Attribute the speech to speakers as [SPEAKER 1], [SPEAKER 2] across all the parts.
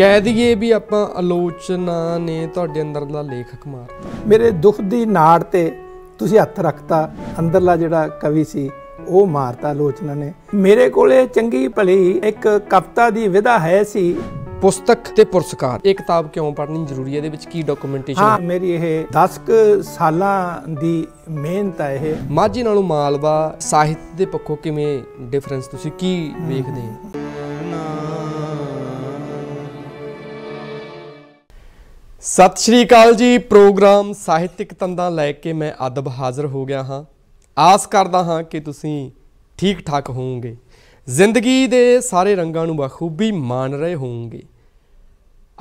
[SPEAKER 1] ਕਹਿ ਦਈਏ ਵੀ ਆਪਾਂ ਆਲੋਚਨਾ ਨੇ ਤੁਹਾਡੇ ਅੰਦਰਲਾ ਲੇਖਕ ਮਾਰ ਮੇਰੇ ਦੁੱਖ ਦੀ ਨਾੜ ਤੇ ਤੁਸੀਂ ਹੱਥ ਰੱਖਤਾ ਅੰਦਰਲਾ ਜਿਹੜਾ ਕਵੀ ਸੀ ਉਹ ਮਾਰਤਾ ਆਲੋਚਨਾ ਨੇ
[SPEAKER 2] ਮੇਰੇ ਕੋਲੇ ਚੰਗੀ ਭਲੀ ਇੱਕ ਕਵਤਾ ਦੀ ਵਿਧਾ ਹੈ ਸੀ
[SPEAKER 1] ਪੁਸਤਕ ਤੇ ਪੁਰਸਕਾਰ ਇਹ ਕਿਤਾਬ ਕਿਉਂ ਪੜ੍ਹਨੀ ਜ਼ਰੂਰੀ ਹੈ ਇਹਦੇ ਵਿੱਚ ਕੀ ਡਾਕੂਮੈਂਟੇਸ਼ਨ ਹਾਂ ਮੇਰੀ ਇਹ 10 ਸਾਲਾਂ ਦੀ ਮਿਹਨਤ ਹੈ ਇਹ ਮਾਝੀ ਨਾਲੋਂ ਮਾਲਵਾ ਸਾਹਿਤ ਦੇ ਪੱਖੋਂ ਕਿਵੇਂ ਡਿਫਰੈਂਸ ਤੁਸੀਂ ਕੀ ਵੇਖਦੇ ਹੋ ਸਤਿ ਸ਼੍ਰੀ ਅਕਾਲ ਜੀ ਪ੍ਰੋਗਰਾਮ ਸਾਹਿਤਿਕ ਤੰਦਾਂ ਲੈ ਕੇ ਮੈਂ ਅਦਬ ਹਾਜ਼ਰ ਹੋ ਗਿਆ ਹਾਂ ਆਸ ਕਰਦਾ ਹਾਂ ਕਿ ਤੁਸੀਂ ਠੀਕ ਠਾਕ ਹੋਵੋਗੇ ਜ਼ਿੰਦਗੀ ਦੇ ਸਾਰੇ ਰੰਗਾਂ ਨੂੰ ਬਖੂਬੀ ਮਾਣ ਰਹੇ ਹੋਵੋਗੇ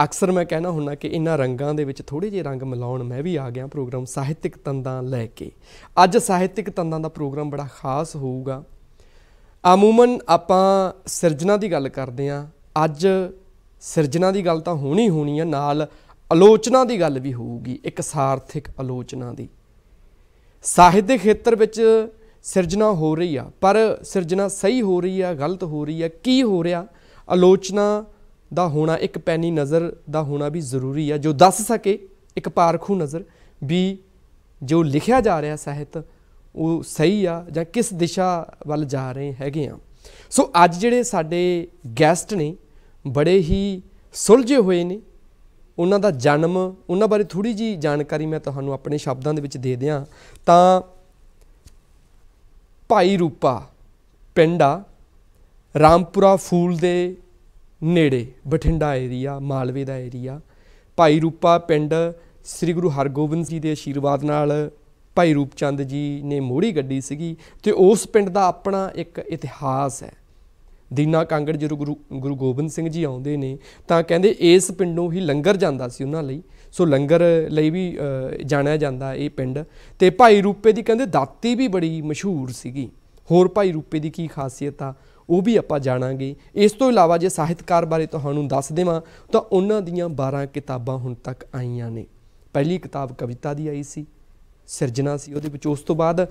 [SPEAKER 1] ਅਕਸਰ ਮੈਂ ਕਹਿਣਾ ਹੁੰਦਾ ਕਿ ਇਹਨਾਂ ਰੰਗਾਂ ਦੇ ਵਿੱਚ ਥੋੜੇ ਜਿਹੇ ਰੰਗ ਮਿਲਾਉਣ ਮੈਂ ਵੀ ਆ ਗਿਆ ਪ੍ਰੋਗਰਾਮ ਸਾਹਿਤਿਕ ਤੰਦਾਂ ਲੈ ਕੇ ਅੱਜ ਸਾਹਿਤਿਕ ਤੰਦਾਂ ਦਾ ਪ੍ਰੋਗਰਾਮ ਬੜਾ ਖਾਸ ਹੋਊਗਾ ਆਮੂਮਨ ਆਪਾਂ ਸਿਰਜਣਾ ਦੀ ਗੱਲ ਕਰਦੇ ਆਂ ਅੱਜ ਸਿਰਜਣਾ ਦੀ ਗੱਲ ਤਾਂ ਹੋਣੀ ਹੋਣੀ ਆ ਨਾਲ ਆਲੋਚਨਾ ਦੀ ਗੱਲ ਵੀ ਹੋਊਗੀ ਇੱਕ ਸਾਰਥਿਕ ਆਲੋਚਨਾ ਦੀ ਸਾਹਿਤ ਦੇ ਖੇਤਰ ਵਿੱਚ ਸਿਰਜਣਾ ਹੋ ਰਹੀ ਆ ਪਰ ਸਿਰਜਣਾ ਸਹੀ ਹੋ ਰਹੀ ਆ ਗਲਤ ਹੋ ਰਹੀ ਆ ਕੀ ਹੋ ਰਿਹਾ ਆਲੋਚਨਾ ਦਾ ਹੋਣਾ ਇੱਕ ਪੈਣੀ ਨਜ਼ਰ ਦਾ ਹੋਣਾ ਵੀ ਜ਼ਰੂਰੀ ਆ ਜੋ ਦੱਸ ਸਕੇ ਇੱਕ ਪਾਰਖੂ ਨਜ਼ਰ ਵੀ ਜੋ ਲਿਖਿਆ ਜਾ ਰਿਹਾ ਸਾਹਿਤ ਉਹ ਸਹੀ ਆ ਜਾਂ ਕਿਸ ਦਿਸ਼ਾ ਵੱਲ ਜਾ ਰਹੇ ਹੈਗੇ ਆ ਸੋ ਅੱਜ ਜਿਹੜੇ ਸਾਡੇ ਗੈਸਟ ਨੇ ਬੜੇ ਹੀ ਸੁਲਝੇ ਹੋਏ ਨੇ ਉਹਨਾਂ ਦਾ ਜਨਮ ਉਹਨਾਂ ਬਾਰੇ ਥੋੜੀ ਜੀ ਜਾਣਕਾਰੀ ਮੈਂ ਤੁਹਾਨੂੰ ਆਪਣੇ ਸ਼ਬਦਾਂ ਦੇ ਵਿੱਚ ਦੇ ਦਿਆਂ ਤਾਂ ਭਾਈ ਰੂਪਾ ਪਿੰਡਾ ਰਾਮਪੁਰਾ ਫੂਲ ਦੇ ਨੇੜੇ ਬਠਿੰਡਾ ਏਰੀਆ ਮਾਲਵੇ ਦਾ ਏਰੀਆ ਭਾਈ ਰੂਪਾ ਪਿੰਡ ਸ੍ਰੀ ਗੁਰੂ ਹਰਗੋਬਿੰਦ ਜੀ ਦੇ ਅਸ਼ੀਰਵਾਦ ਨਾਲ ਭਾਈ ਰੂਪਚੰਦ ਜੀ ਨੇ ਮੋੜੀ ਗੱਡੀ ਸੀਗੀ ਤੇ ਉਸ ਪਿੰਡ ਦਾ ਆਪਣਾ ਇੱਕ ਇਤਿਹਾਸ ਹੈ ਦੀਨਾ ਕਾਂਗੜ ਜੀ ਗੁਰੂ ਗੁਰੂ ਗੋਬਿੰਦ ਸਿੰਘ ਜੀ ਆਉਂਦੇ ਨੇ ਤਾਂ ਕਹਿੰਦੇ ਇਸ ਪਿੰਡੋਂ ਹੀ ਲੰਗਰ ਜਾਂਦਾ ਸੀ ਉਹਨਾਂ ਲਈ ਸੋ ਲੰਗਰ ਲਈ ਵੀ ਜਾਣਿਆ ਜਾਂਦਾ ਇਹ ਪਿੰਡ ਤੇ ਭਾਈ ਰੂਪੇ ਦੀ ਕਹਿੰਦੇ ਦਾਤੀ ਵੀ ਬੜੀ ਮਸ਼ਹੂਰ ਸੀਗੀ ਹੋਰ ਭਾਈ ਰੂਪੇ ਦੀ ਕੀ ਖਾਸੀਅਤ ਆ ਉਹ ਵੀ ਆਪਾਂ ਜਾਣਾਂਗੇ ਇਸ ਤੋਂ ਇਲਾਵਾ ਜੇ ਸਾਹਿਤਕਾਰ ਬਾਰੇ ਤੁਹਾਨੂੰ ਦੱਸ ਦੇਵਾਂ ਤਾਂ ਉਹਨਾਂ ਦੀਆਂ 12 ਕਿਤਾਬਾਂ ਹੁਣ ਤੱਕ ਆਈਆਂ ਨੇ ਪਹਿਲੀ ਕਿਤਾਬ ਕਵਿਤਾ ਦੀ ਆਈ ਸੀ ਸਿਰਜਣਾ ਸੀ ਉਹਦੇ ਵਿੱਚ ਉਸ ਤੋਂ ਬਾਅਦ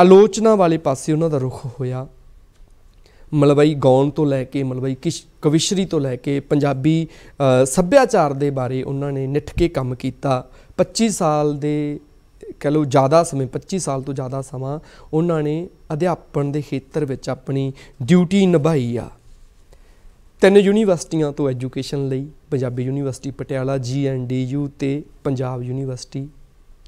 [SPEAKER 1] ਆਲੋਚਨਾ ਵਾਲੇ ਪਾਸੇ ਉਹਨਾਂ ਦਾ ਰੁਖ ਹੋਇਆ ਮਲਵਈ ਗਾਉਣ ਤੋਂ ਲੈ ਕੇ ਮਲਵਈ ਕਵਿਸ਼ਰੀ ਤੋਂ ਲੈ ਕੇ ਪੰਜਾਬੀ ਸੱਭਿਆਚਾਰ ਦੇ ਬਾਰੇ ਉਹਨਾਂ ਨੇ ਨਿੱਠ ਕੇ ਕੰਮ ਕੀਤਾ 25 ਸਾਲ ਦੇ ਕਹ ਲਓ ਜ਼ਿਆਦਾ ਸਮੇਂ 25 ਸਾਲ ਤੋਂ ਜ਼ਿਆਦਾ ਸਮਾਂ ਉਹਨਾਂ ਨੇ ਅਧਿਆਪਨ ਦੇ ਖੇਤਰ ਵਿੱਚ ਆਪਣੀ ਡਿਊਟੀ ਨਿਭਾਈ ਆ ਤਿੰਨ ਯੂਨੀਵਰਸਿਟੀਆਂ ਤੋਂ ਐਜੂਕੇਸ਼ਨ ਲਈ ਪੰਜਾਬੀ ਯੂਨੀਵਰਸਿਟੀ ਪਟਿਆਲਾ ਜੀਐਨਡੀਯੂ ਤੇ ਪੰਜਾਬ ਯੂਨੀਵਰਸਿਟੀ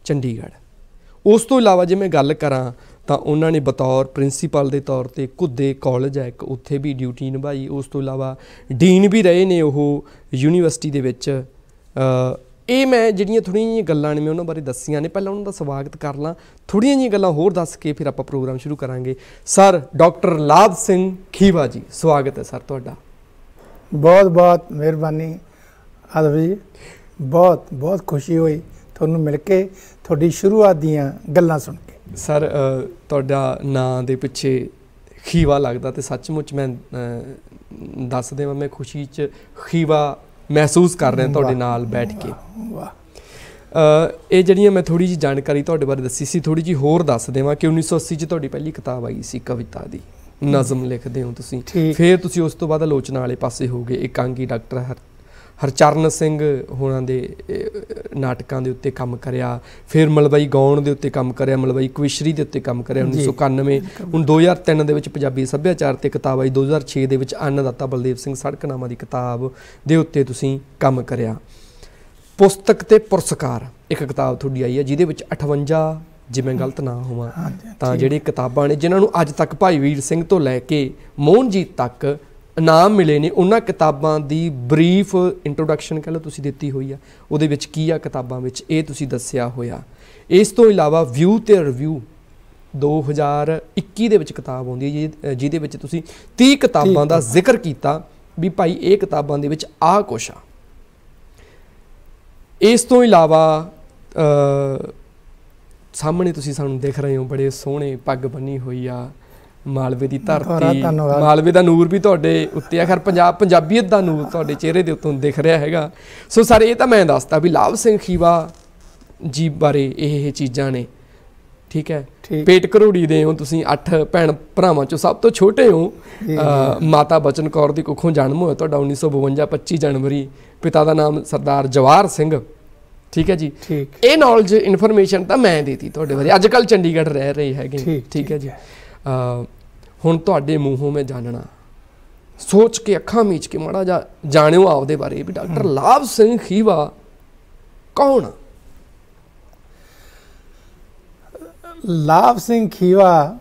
[SPEAKER 1] ਚੰਡੀਗੜ੍ਹ ਉਸ ਤੋਂ ਇਲਾਵਾ ਜੇ ਮੈਂ ਗੱਲ ਕਰਾਂ ਤਾਂ ਉਹਨਾਂ ਨੇ ਬਤੌਰ ਪ੍ਰਿੰਸੀਪਲ ਦੇ ਤੌਰ ਤੇ ਕੁੱਦੇ ਕਾਲਜ ਹੈ ਇੱਕ ਉੱਥੇ ਵੀ ਡਿਊਟੀ ਨਿਭਾਈ ਉਸ ਤੋਂ ਇਲਾਵਾ ਡੀਨ ਵੀ ਰਹੇ ਨੇ ਉਹ ਯੂਨੀਵਰਸਿਟੀ ਦੇ ਵਿੱਚ ਇਹ ਮੈਂ ਜਿਹੜੀਆਂ ਥੋੜੀਆਂ ਜਿਹੀਆਂ ਗੱਲਾਂ ਨੇ ਮੈਂ ਉਹਨਾਂ ਬਾਰੇ ਦੱਸੀਆਂ ਨੇ ਪਹਿਲਾਂ ਉਹਨਾਂ ਦਾ ਸਵਾਗਤ ਕਰ ਲਾਂ ਥੋੜੀਆਂ ਜਿਹੀਆਂ ਗੱਲਾਂ ਹੋਰ ਦੱਸ ਕੇ ਫਿਰ ਆਪਾਂ ਪ੍ਰੋਗਰਾਮ ਸ਼ੁਰੂ ਕਰਾਂਗੇ ਸਰ ਡਾਕਟਰ ਲਾਭ ਸਿੰਘ ਖੀਵਾ ਜੀ ਸਵਾਗਤ ਹੈ ਸਰ ਤੁਹਾਡਾ ਬਹੁਤ ਬਹੁਤ ਮਿਹਰਬਾਨੀ ਆਦਵ ਜੀ ਬਹੁਤ ਬਹੁਤ ਖੁਸ਼ੀ ਹੋਈ ਤੁਹਾਨੂੰ
[SPEAKER 2] ਮਿਲ ਕੇ ਤੁਹਾਡੀ ਸ਼ੁਰੂਆਤ ਦੀਆਂ ਗੱਲਾਂ ਸੁਣ ਕੇ
[SPEAKER 1] ਸਰ ਤੁਹਾਡਾ ਨਾਂ ਦੇ ਪਿੱਛੇ ਖੀਵਾ ਲੱਗਦਾ ਤੇ ਸੱਚਮੁੱਚ ਮੈਂ ਦੱਸ ਦੇਵਾਂ ਮੈਂ ਖੁਸ਼ੀ 'ਚ ਖੀਵਾ ਮਹਿਸੂਸ ਕਰ ਰਿਹਾ ਤੁਹਾਡੇ ਨਾਲ ਬੈਠ ਕੇ ਵਾਹ ਇਹ ਜਿਹੜੀਆਂ ਮੈਂ ਥੋੜੀ ਜੀ ਜਾਣਕਾਰੀ ਤੁਹਾਡੇ ਬਾਰੇ ਦੱਸੀ ਸੀ ਥੋੜੀ ਜੀ ਹੋਰ ਦੱਸ ਦੇਵਾਂ ਕਿ 1980 'ਚ ਤੁਹਾਡੀ ਪਹਿਲੀ ਕਿਤਾਬ ਆਈ ਸੀ ਕਵਿਤਾ ਦੀ ਨਜ਼ਮ ਲਿਖਦੇ ਹੋ ਤੁਸੀਂ ਫਿਰ ਤੁਸੀਂ ਉਸ ਤੋਂ ਬਾਅਦ ਆਲੋਚਨਾ ਵਾਲੇ ਪਾਸੇ ਹੋਗੇ ਇਕਾਂਗੀ ਡਾਕਟਰ ਹਰਚਰਨ ਸਿੰਘ ਹੋਣਾਂ ਦੇ ਨਾਟਕਾਂ ਦੇ ਉੱਤੇ ਕੰਮ ਕਰਿਆ ਫਿਰ ਮਲਵਈ ਗਾਉਣ ਦੇ ਉੱਤੇ ਕੰਮ ਕਰਿਆ ਮਲਵਈ ਕੁਇਸ਼ਰੀ ਦੇ ਉੱਤੇ ਕੰਮ ਕਰਿਆ 1991 ਹੁਣ 2003 ਦੇ ਵਿੱਚ ਪੰਜਾਬੀ ਸੱਭਿਆਚਾਰ ਤੇ ਕਿਤਾਬ ਆਈ 2006 ਦੇ ਵਿੱਚ ਅੰਨਦਾਤਾ ਬਲਦੇਵ ਸਿੰਘ ਸੜਕਨਾਮਾ ਦੀ ਕਿਤਾਬ ਦੇ ਉੱਤੇ ਤੁਸੀਂ ਕੰਮ ਕਰਿਆ ਪੁਸਤਕ ਤੇ ਪੁਰਸਕਾਰ ਇੱਕ ਕਿਤਾਬ ਤੁਹਾਡੀ ਆਈ ਹੈ ਜਿਹਦੇ ਵਿੱਚ 58 ਜਿਵੇਂ ਗਲਤ ਨਾ ਹੋਵਾਂ ਤਾਂ ਜਿਹੜੇ ਕਿਤਾਬਾਂ ਨੇ ਜਿਨ੍ਹਾਂ ਨੂੰ ਅੱਜ ਤੱਕ ਭਾਈ ਵੀਰ ਸਿੰਘ ਤੋਂ ਲੈ ਕੇ ਮੋਹਨਜੀਤ ਤੱਕ ਨਾਮ ਮਿਲੇ ਨੇ ਉਹਨਾਂ ਕਿਤਾਬਾਂ ਦੀ ਬਰੀਫ ਇੰਟਰੋਡਕਸ਼ਨ ਕਹ ਲਓ ਤੁਸੀਂ ਦਿੱਤੀ ਹੋਈ ਆ ਉਹਦੇ ਵਿੱਚ ਕੀ ਆ ਕਿਤਾਬਾਂ ਵਿੱਚ ਇਹ ਤੁਸੀਂ ਦੱਸਿਆ ਹੋਇਆ ਇਸ ਤੋਂ ਇਲਾਵਾ ਵਿਊ ਤੇ ਰਿਵਿਊ 2021 ਦੇ ਵਿੱਚ ਕਿਤਾਬ ਆਉਂਦੀ ਹੈ ਜਿਹਦੇ ਵਿੱਚ ਤੁਸੀਂ 30 ਕਿਤਾਬਾਂ ਦਾ ਜ਼ਿਕਰ ਕੀਤਾ ਵੀ ਭਾਈ ਇਹ ਕਿਤਾਬਾਂ ਦੇ ਵਿੱਚ ਆ ਕੁਛ ਆ ਇਸ ਤੋਂ ਇਲਾਵਾ ਸਾਹਮਣੇ ਤੁਸੀਂ ਸਾਨੂੰ ਦੇਖ ਰਹੇ ਹੋ ਬੜੇ ਸੋਹਣੇ ਪੱਗ ਬੰਨੀ ਹੋਈ ਆ ਮਾਲਵੇ ਦੀ ਧਰਤੀ ਮਾਲਵੇ ਦਾ ਨੂਰ ਵੀ ਤੁਹਾਡੇ ਉੱਤੇ ਆ ਖਰ ਪੰਜਾਬ ਪੰਜਾਬੀਅਤ ਦਾ ਨੂਰ ਤੁਹਾਡੇ ਚਿਹਰੇ ਦੇ ਉੱਤੋਂ ਦਿਖ ਰਿਹਾ ਹੈਗਾ ਸੋ ਸਰ ਇਹ ਤਾਂ ਮੈਂ ਦੱਸਤਾ ਵੀ ਲਾਭ ਸਿੰਘ ਖੀਵਾ ਜੀ ਬਾਰੇ ਇਹ ਇਹ ਚੀਜ਼ਾਂ ਨੇ ਠੀਕ ਹੈ ਪੇਟ ਕਰੋੜੀ ਦੇ ਹੋ ਤੁਸੀਂ ਅੱਠ ਭੈਣ ਭਰਾਵਾਂ ਚੋਂ ਸਭ ਤੋਂ ਛੋਟੇ ਹੋ ਮਾਤਾ ਬਚਨ ਕੌਰ ਦੀ ਕੁੱਖੋਂ ਜਨਮ ਹੋਇਆ ਤੁਹਾਡਾ 1952 25 ਜਨਵਰੀ ਪਿਤਾ ਦਾ ਨਾਮ ਸਰਦਾਰ ਜਵਾਰ ਸਿੰਘ ਠੀਕ ਹੈ ਜੀ ਇਹ ਨੌਲੇਜ ਇਨਫੋਰਮੇਸ਼ਨ ਤਾਂ ਮੈਂ ਦੇਤੀ ਤੁਹਾਡੇ ਬਾਰੇ ਅੱਜ ਕੱਲ ਚੰਡੀਗੜ੍ਹ ਰਹਿ ਰਹੇ ਹੈਗੇ ਠੀਕ ਹੈ ਜੀ ਹੁਣ ਤੁਹਾਡੇ ਮੂੰਹੋਂ ਮੈਂ ਜਾਣਨਾ ਸੋਚ ਕੇ ਅੱਖਾਂ ਮੀਚ ਕੇ ਮੜਾ ਜਾ ਜਾਣਿਓ ਆਪਦੇ ਬਾਰੇ ਵੀ ਡਾਕਟਰ ਲਾਭ ਸਿੰਘ ਖੀਵਾ ਕੌਣ ਲਾਭ ਸਿੰਘ ਖੀਵਾ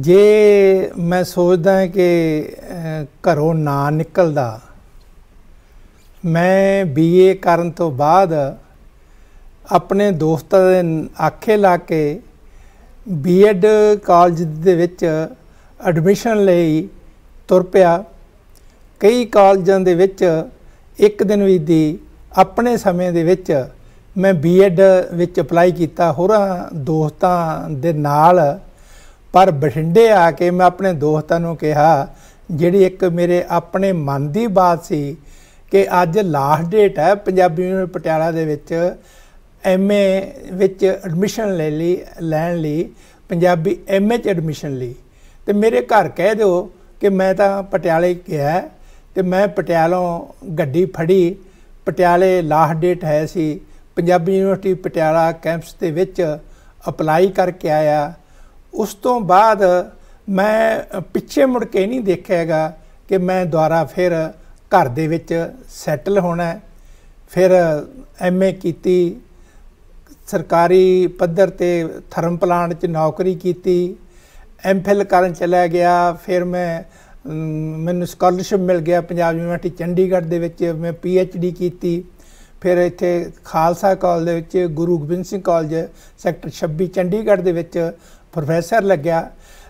[SPEAKER 2] ਜੇ ਮੈਂ ਸੋਚਦਾ ਹਾਂ ਕਿ ਘਰੋਂ ਨਾ ਨਿਕਲਦਾ ਮੈਂ ਬੀਏ ਕਰਨ ਤੋਂ ਬਾਅਦ ਆਪਣੇ ਦੋਸਤਾਂ ਦੇ ਆਖੇ ਲਾ ਕੇ ਬੀਐਡ ਕਾਲਜ ਦੇ ਵਿੱਚ ਐਡਮਿਸ਼ਨ ਲਈ ਤੁਰ ਪਿਆ ਕਈ ਕਾਲਜਾਂ ਦੇ ਵਿੱਚ ਇੱਕ ਦਿਨ ਵੀ ਦੀ ਆਪਣੇ ਸਮੇਂ ਦੇ ਵਿੱਚ ਮੈਂ ਬੀਐਡ ਵਿੱਚ ਅਪਲਾਈ ਕੀਤਾ ਹੋਰਾਂ ਦੋਸਤਾਂ ਦੇ ਨਾਲ ਪਰ ਬਠਿੰਡੇ ਆ ਕੇ ਮੈਂ ਆਪਣੇ ਦੋਸਤਾਂ ਨੂੰ ਕਿਹਾ ਜਿਹੜੀ ਇੱਕ ਮੇਰੇ ਆਪਣੇ ਮਨ ਦੀ ਬਾਤ ਸੀ ਕਿ ਅੱਜ ਲਾਸਟ ਡੇਟ ਹੈ ਪੰਜਾਬੀ ਯੂਨੀਵਰਸਿਟੀ ਪਟਿਆਲਾ ਦੇ ਵਿੱਚ ਐਮਏ ਵਿੱਚ ਐਡਮਿਸ਼ਨ ਲੈ ਲਈ ਲੈਣ ਲਈ ਪੰਜਾਬੀ ਐਮਏ ਚ ਐਡਮਿਸ਼ਨ ਲਈ ਤੇ ਮੇਰੇ ਘਰ ਕਹਿ ਦਿਓ ਕਿ ਮੈਂ ਤਾਂ ਪਟਿਆਲੇ ਗਿਆ ਤੇ ਮੈਂ ਪਟਿਆਲੋਂ ਗੱਡੀ ਫੜੀ ਪਟਿਆਲੇ ਲਾਸਟ ਡੇਟ ਹੈ ਸੀ ਪੰਜਾਬੀ ਯੂਨੀਵਰਸਿਟੀ ਪਟਿਆਲਾ ਕੈਂਪਸ ਦੇ ਵਿੱਚ ਅਪਲਾਈ ਕਰਕੇ ਆਇਆ ਉਸ ਤੋਂ ਬਾਅਦ ਮੈਂ ਪਿੱਛੇ ਮੁੜ ਕੇ ਨਹੀਂ ਦੇਖਿਆਗਾ ਕਿ ਮੈਂ ਦੁਆਰਾ ਫਿਰ ਘਰ ਦੇ ਵਿੱਚ ਸੈਟਲ ਹੋਣਾ ਫਿਰ ਐਮਏ ਕੀਤੀ ਸਰਕਾਰੀ ਪੱਧਰ ਤੇ ਥਰਮ ਪਲਾਂਟ 'ਚ ਨੌਕਰੀ ਕੀਤੀ ਐਮਫਿਲ ਕਰਨ ਚਲਾ ਗਿਆ ਫਿਰ ਮੈਂ ਮੈਨੂੰ ਸਕਾਲਰਸ਼ਿਪ ਮਿਲ ਗਿਆ ਪੰਜਾਬ ਯੂਨੀਵਰਸਿਟੀ ਚੰਡੀਗੜ੍ਹ ਦੇ ਵਿੱਚ ਮੈਂ ਪੀ ਐਚ ਡੀ ਕੀਤੀ ਫਿਰ ਇੱਥੇ ਖਾਲਸਾ ਕਾਲਜ ਦੇ ਵਿੱਚ ਗੁਰੂ ਗੋਬਿੰਦ ਸਿੰਘ ਕਾਲਜ ਸੈਕਟਰ 26 ਚੰਡੀਗੜ੍ਹ ਦੇ ਵਿੱਚ ਪ੍ਰੋਫੈਸਰ ਲੱਗਿਆ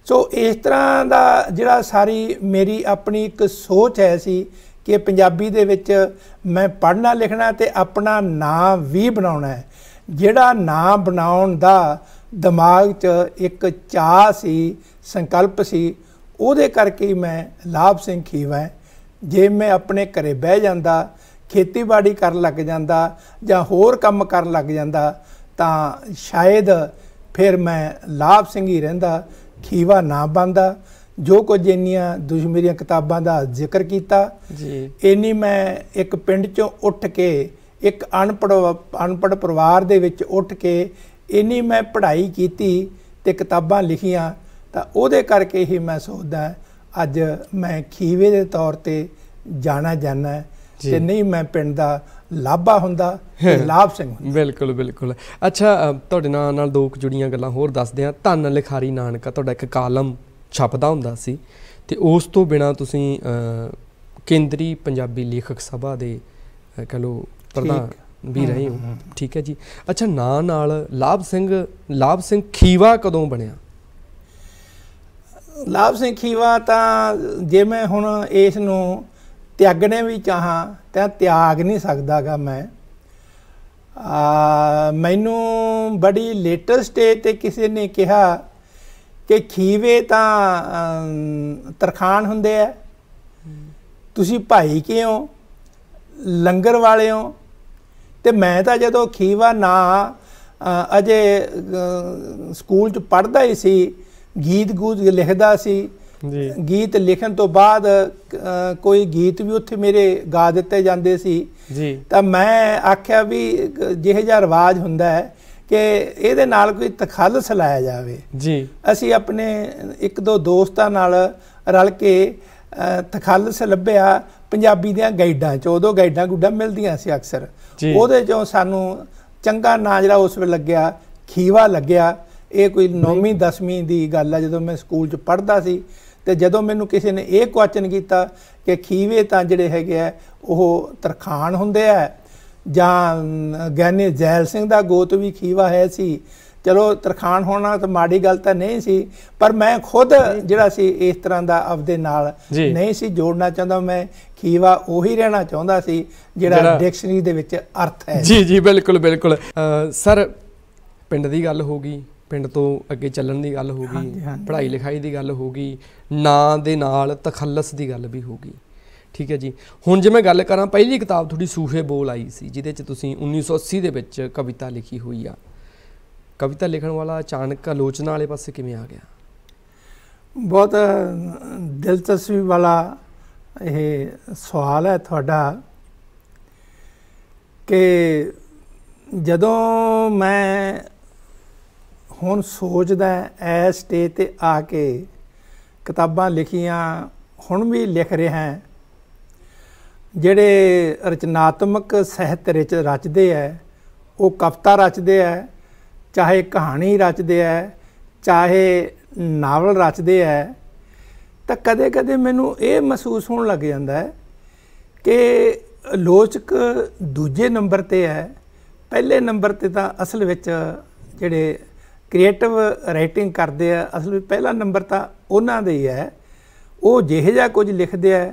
[SPEAKER 2] ਸੋ ਇਸ ਤਰ੍ਹਾਂ ਦਾ ਜਿਹੜਾ ਸਾਰੀ ਮੇਰੀ ਆਪਣੀ ਇੱਕ ਸੋਚ ਹੈ ਸੀ ਕਿ ਪੰਜਾਬੀ ਦੇ ਵਿੱਚ ਮੈਂ ਪੜ੍ਹਨਾ ਲਿਖਣਾ ਤੇ ਆਪਣਾ ਨਾਮ ਵੀ ਬਣਾਉਣਾ ਹੈ ਜਿਹੜਾ ਨਾਂ ਬਣਾਉਣ ਦਾ ਦਿਮਾਗ 'ਚ ਇੱਕ ਚਾਹ ਸੀ ਸੰਕਲਪ ਸੀ ਉਹਦੇ ਕਰਕੇ ਮੈਂ ਲਾਭ ਸਿੰਘ ਖੀਵਾ ਜੇ ਮੈਂ ਆਪਣੇ ਘਰੇ ਬਹਿ ਜਾਂਦਾ ਖੇਤੀਬਾੜੀ ਕਰਨ ਲੱਗ ਜਾਂਦਾ ਜਾਂ ਹੋਰ ਕੰਮ ਕਰਨ ਲੱਗ ਜਾਂਦਾ ਤਾਂ ਸ਼ਾਇਦ ਫਿਰ ਮੈਂ ਲਾਭ ਸਿੰਘ ਹੀ ਰਹਿੰਦਾ ਖੀਵਾ ਨਾ ਬੰਦਾ ਜੋ ਕੁਝ ਇੰਨੀਆਂ ਦੁਸ਼ਮਰੀਆਂ ਕਿਤਾਬਾਂ ਦਾ ਜ਼ਿਕਰ ਕੀਤਾ ਜੀ ਇੰਨੀ ਮੈਂ ਇੱਕ ਪਿੰਡ ਚੋਂ ਉੱਠ ਕੇ ਇੱਕ ਅਨਪੜ ਅਨਪੜ ਪਰਿਵਾਰ ਦੇ ਵਿੱਚ ਉੱਠ ਕੇ ਇੰਨੀ ਮੈਂ ਪੜ੍ਹਾਈ ਕੀਤੀ ਤੇ ਕਿਤਾਬਾਂ ਲਿਖੀਆਂ ਤਾਂ ਉਹਦੇ ਕਰਕੇ ਹੀ ਮੈਂ ਸੋਚਦਾ ਅੱਜ ਮੈਂ ਖੀਵੇ ਦੇ ਤੌਰ ਤੇ ਜਾਣਾ ਜਾਣਾ ਤੇ ਨਹੀਂ ਮੈਂ ਪਿੰਡ ਦਾ ਲਾਭਾ ਹੁੰਦਾ ਤੇ
[SPEAKER 1] ਲਾਭ ਸਿੰਘ ਹੁੰਦਾ ਬਿਲਕੁਲ ਬਿਲਕੁਲ ਅੱਛਾ ਤੁਹਾਡੇ ਨਾਲ ਨਾਲ ਦੋ ਜੁੜੀਆਂ ਗੱਲਾਂ ਹੋਰ ਦੱਸਦੇ ਆ ਧੰਨ ਲਿਖਾਰੀ ਨਾਨਕਾ ਤੁਹਾਡਾ ਇੱਕ ਕਾਲਮ ਛਪਦਾ ਹੁੰਦਾ ਸੀ ਤੇ ਉਸ ਤੋਂ ਬਿਨਾ ਤੁਸੀਂ ਕੇਂਦਰੀ ਪੰਜਾਬੀ ਲੇਖਕ ਸਭਾ ਦੇ ਕਹ ਲੋ ਪ੍ਰਧਾਨ ਵੀ ਰਹੇ ਹੋ ਠੀਕ ਹੈ ਜੀ ਅੱਛਾ ਨਾਂ ਨਾਲ ਲਾਭ ਸਿੰਘ ਲਾਭ ਸਿੰਘ ਖੀਵਾ ਕਦੋਂ ਬਣਿਆ
[SPEAKER 2] ਲਾਭ ਸਿੰਘ ਖੀਵਾ ਤਾਂ ਜੇ ਮੈਂ ਹੁਣ ਇਸ ਨੂੰ ਤਿਆਗਣੇ ਵੀ ਚਾਹਾਂ ਤਾਂ ਤਿਆਗ ਨਹੀਂ ਸਕਦਾਗਾ ਮੈਂ ਆ ਮੈਨੂੰ ਬੜੀ ਲੇਟਰ ਸਟੇਜ ਤੇ ਕਿਸੇ ਨੇ ਕਿਹਾ ਕਿ ਖੀਵੇ ਤਾਂ ਤਰਖਾਨ ਹੁੰਦੇ ਆ ਤੁਸੀਂ ਭਾਈ ਕਿਉਂ ਲੰਗਰ ਵਾਲਿਓ ਤੇ ਮੈਂ ਤਾਂ ਜਦੋਂ ਖੀਵਾ ਨਾ ਅਜੇ ਸਕੂਲ 'ਚ ਪੜਦਾ ਹੀ ਸੀ ਗੀਤ ਗੂਜ ਲਿਖਦਾ ਸੀ ਜੀ ਗੀਤ ਲਿਖਣ ਤੋਂ ਬਾਅਦ ਕੋਈ ਗੀਤ ਵੀ ਉੱਥੇ ਮੇਰੇ ਗਾ ਦਿੱਤੇ ਜਾਂਦੇ ਸੀ ਜੀ ਤਾਂ ਮੈਂ ਆਖਿਆ ਵੀ ਜਿਹੇ ਜਿਹਾ ਰਵਾਜ ਹੁੰਦਾ ਹੈ ਕਿ ਇਹਦੇ ਨਾਲ ਕੋਈ ਤਖਲਸ ਲਾਇਆ ਜਾਵੇ ਜੀ ਅਸੀਂ ਆਪਣੇ ਇੱਕ ਦੋ ਦੋਸਤਾਂ ਨਾਲ ਰਲ ਕੇ ਤਖਲਸ ਲੱਭਿਆ ਪੰਜਾਬੀ ਦੀਆਂ ਗਾਈਡਾਂ ਚ ਉਦੋਂ ਗਾਈਡਾਂ ਗੁੱਡਾਂ ਮਿਲਦੀਆਂ ਸੀ ਅਕਸਰ ਉਹਦੇ ਚੋਂ ਸਾਨੂੰ ਚੰਗਾ ਨਾਂ ਜਿਹੜਾ ਉਸ ਵੇਲੇ ਲੱਗਿਆ ਖੀਵਾ ਲੱਗਿਆ ਇਹ ਕੋਈ 9ਵੀਂ 10ਵੀਂ ਦੀ ਗੱਲ ਆ ਜਦੋਂ ਮੈਂ ਸਕੂਲ 'ਚ ਪੜ੍ਹਦਾ ਸੀ ਤੇ ਜਦੋਂ ਮੈਨੂੰ ਕਿਸੇ ਨੇ ਇਹ ਕੁਐਸਚਨ ਕੀਤਾ ਕਿ ਖੀਵੇ ਤਾਂ ਜਿਹੜੇ ਹੈਗੇ ਆ ਉਹ ਤਰਖਾਨ ਹੁੰਦੇ ਆ ਜਾਂ ਗੈਨੇ ਜੈਲ ਸਿੰਘ ਦਾ ਗੋਤ ਵੀ ਖੀਵਾ ਹੈ ਸੀ ਚਲੋ ਤਰਖਾਨ ਹੋਣਾ ਤਾਂ ਮਾੜੀ ਗੱਲ ਤਾਂ ਨਹੀਂ ਸੀ ਪਰ ਮੈਂ ਖੁਦ ਜਿਹੜਾ ਸੀ ਇਸ ਤਰ੍ਹਾਂ ਦਾ ਆਪਦੇ ਨਾਲ ਨਹੀਂ ਸੀ ਜੋੜਨਾ ਚਾਹੁੰਦਾ ਮੈਂ ਖੀਵਾ ਉਹੀ ਰਹਿਣਾ ਚਾਹੁੰਦਾ ਸੀ ਜਿਹੜਾ ਡਿਕਸ਼ਨਰੀ ਦੇ ਵਿੱਚ ਅਰਥ ਹੈ
[SPEAKER 1] ਜੀ ਜੀ ਬਿਲਕੁਲ ਬਿਲਕੁਲ ਸਰ ਪਿੰਡ ਦੀ ਗੱਲ ਹੋ ਗਈ ਪਿੰਡ ਤੋਂ ਅੱਗੇ ਚੱਲਣ ਦੀ ਗੱਲ ਹੋ ਗਈ ਪੜ੍ਹਾਈ ਲਿਖਾਈ ਦੀ ਗੱਲ ਹੋ ਗਈ ਨਾਂ ਦੇ ਨਾਲ ਤਖੱਲਸ ਦੀ ਗੱਲ ਵੀ ਹੋ ਗਈ ਠੀਕ ਹੈ ਜੀ ਹੁਣ ਜੇ ਮੈਂ ਗੱਲ ਕਰਾਂ ਪਹਿਲੀ ਕਿਤਾਬ ਤੁਹਾਡੀ ਸੂਹੇ ਬੋਲ ਆਈ ਸੀ ਜਿਹਦੇ 'ਚ ਤੁਸੀਂ 1980 ਦੇ ਵਿੱਚ ਕਵਿਤਾ ਲਿਖੀ ਹੋਈ ਆ ਕਵਿਤਾ ਲਿਖਣ ਵਾਲਾ ਅਚਾਨਕ ਆਲੋਚਨਾ ਵਾਲੇ ਪਾਸੇ ਕਿਵੇਂ ਆ ਗਿਆ
[SPEAKER 2] ਬਹੁਤ ਦਿਲਚਸਪੀ ਵਾਲਾ ਇਹ ਸਵਾਲ ਹੈ ਤੁਹਾਡਾ ਕਿ ਜਦੋਂ ਮੈਂ ਹੁਣ ਸੋਚਦਾ ਐ ਸਟੇਜ ਤੇ ਆ ਕੇ ਕਿਤਾਬਾਂ ਲਿਖੀਆਂ ਹੁਣ ਵੀ ਲਿਖ ਰਿਹਾ ਜਿਹੜੇ ਰਚਨਾਤਮਕ ਸਹਿਤ ਰਚਦੇ ਐ ਉਹ ਕਵਿਤਾ ਰਚਦੇ ਐ ਚਾਹੇ ਕਹਾਣੀ ਰਚਦੇ ਐ ਚਾਹੇ ਨਾਵਲ ਰਚਦੇ ਐ ਤਾਂ ਕਦੇ-ਕਦੇ ਮੈਨੂੰ ਇਹ ਮਹਿਸੂਸ ਹੋਣ ਲੱਗ ਜਾਂਦਾ ਹੈ ਕਿ ਲੋਚਕ ਦੂਜੇ ਨੰਬਰ ਤੇ ਹੈ ਪਹਿਲੇ ਨੰਬਰ ਤੇ ਤਾਂ ਅਸਲ ਵਿੱਚ ਜਿਹੜੇ ਕ੍ਰੀਏਟਿਵ ਰਾਈਟਿੰਗ ਕਰਦੇ ਆ ਅਸਲ ਵਿੱਚ ਪਹਿਲਾ ਨੰਬਰ ਤਾਂ ਉਹਨਾਂ ਦੇ ਹੀ ਹੈ ਉਹ ਜਿਹੇ ਜਾਂ ਕੁਝ ਲਿਖਦੇ ਆ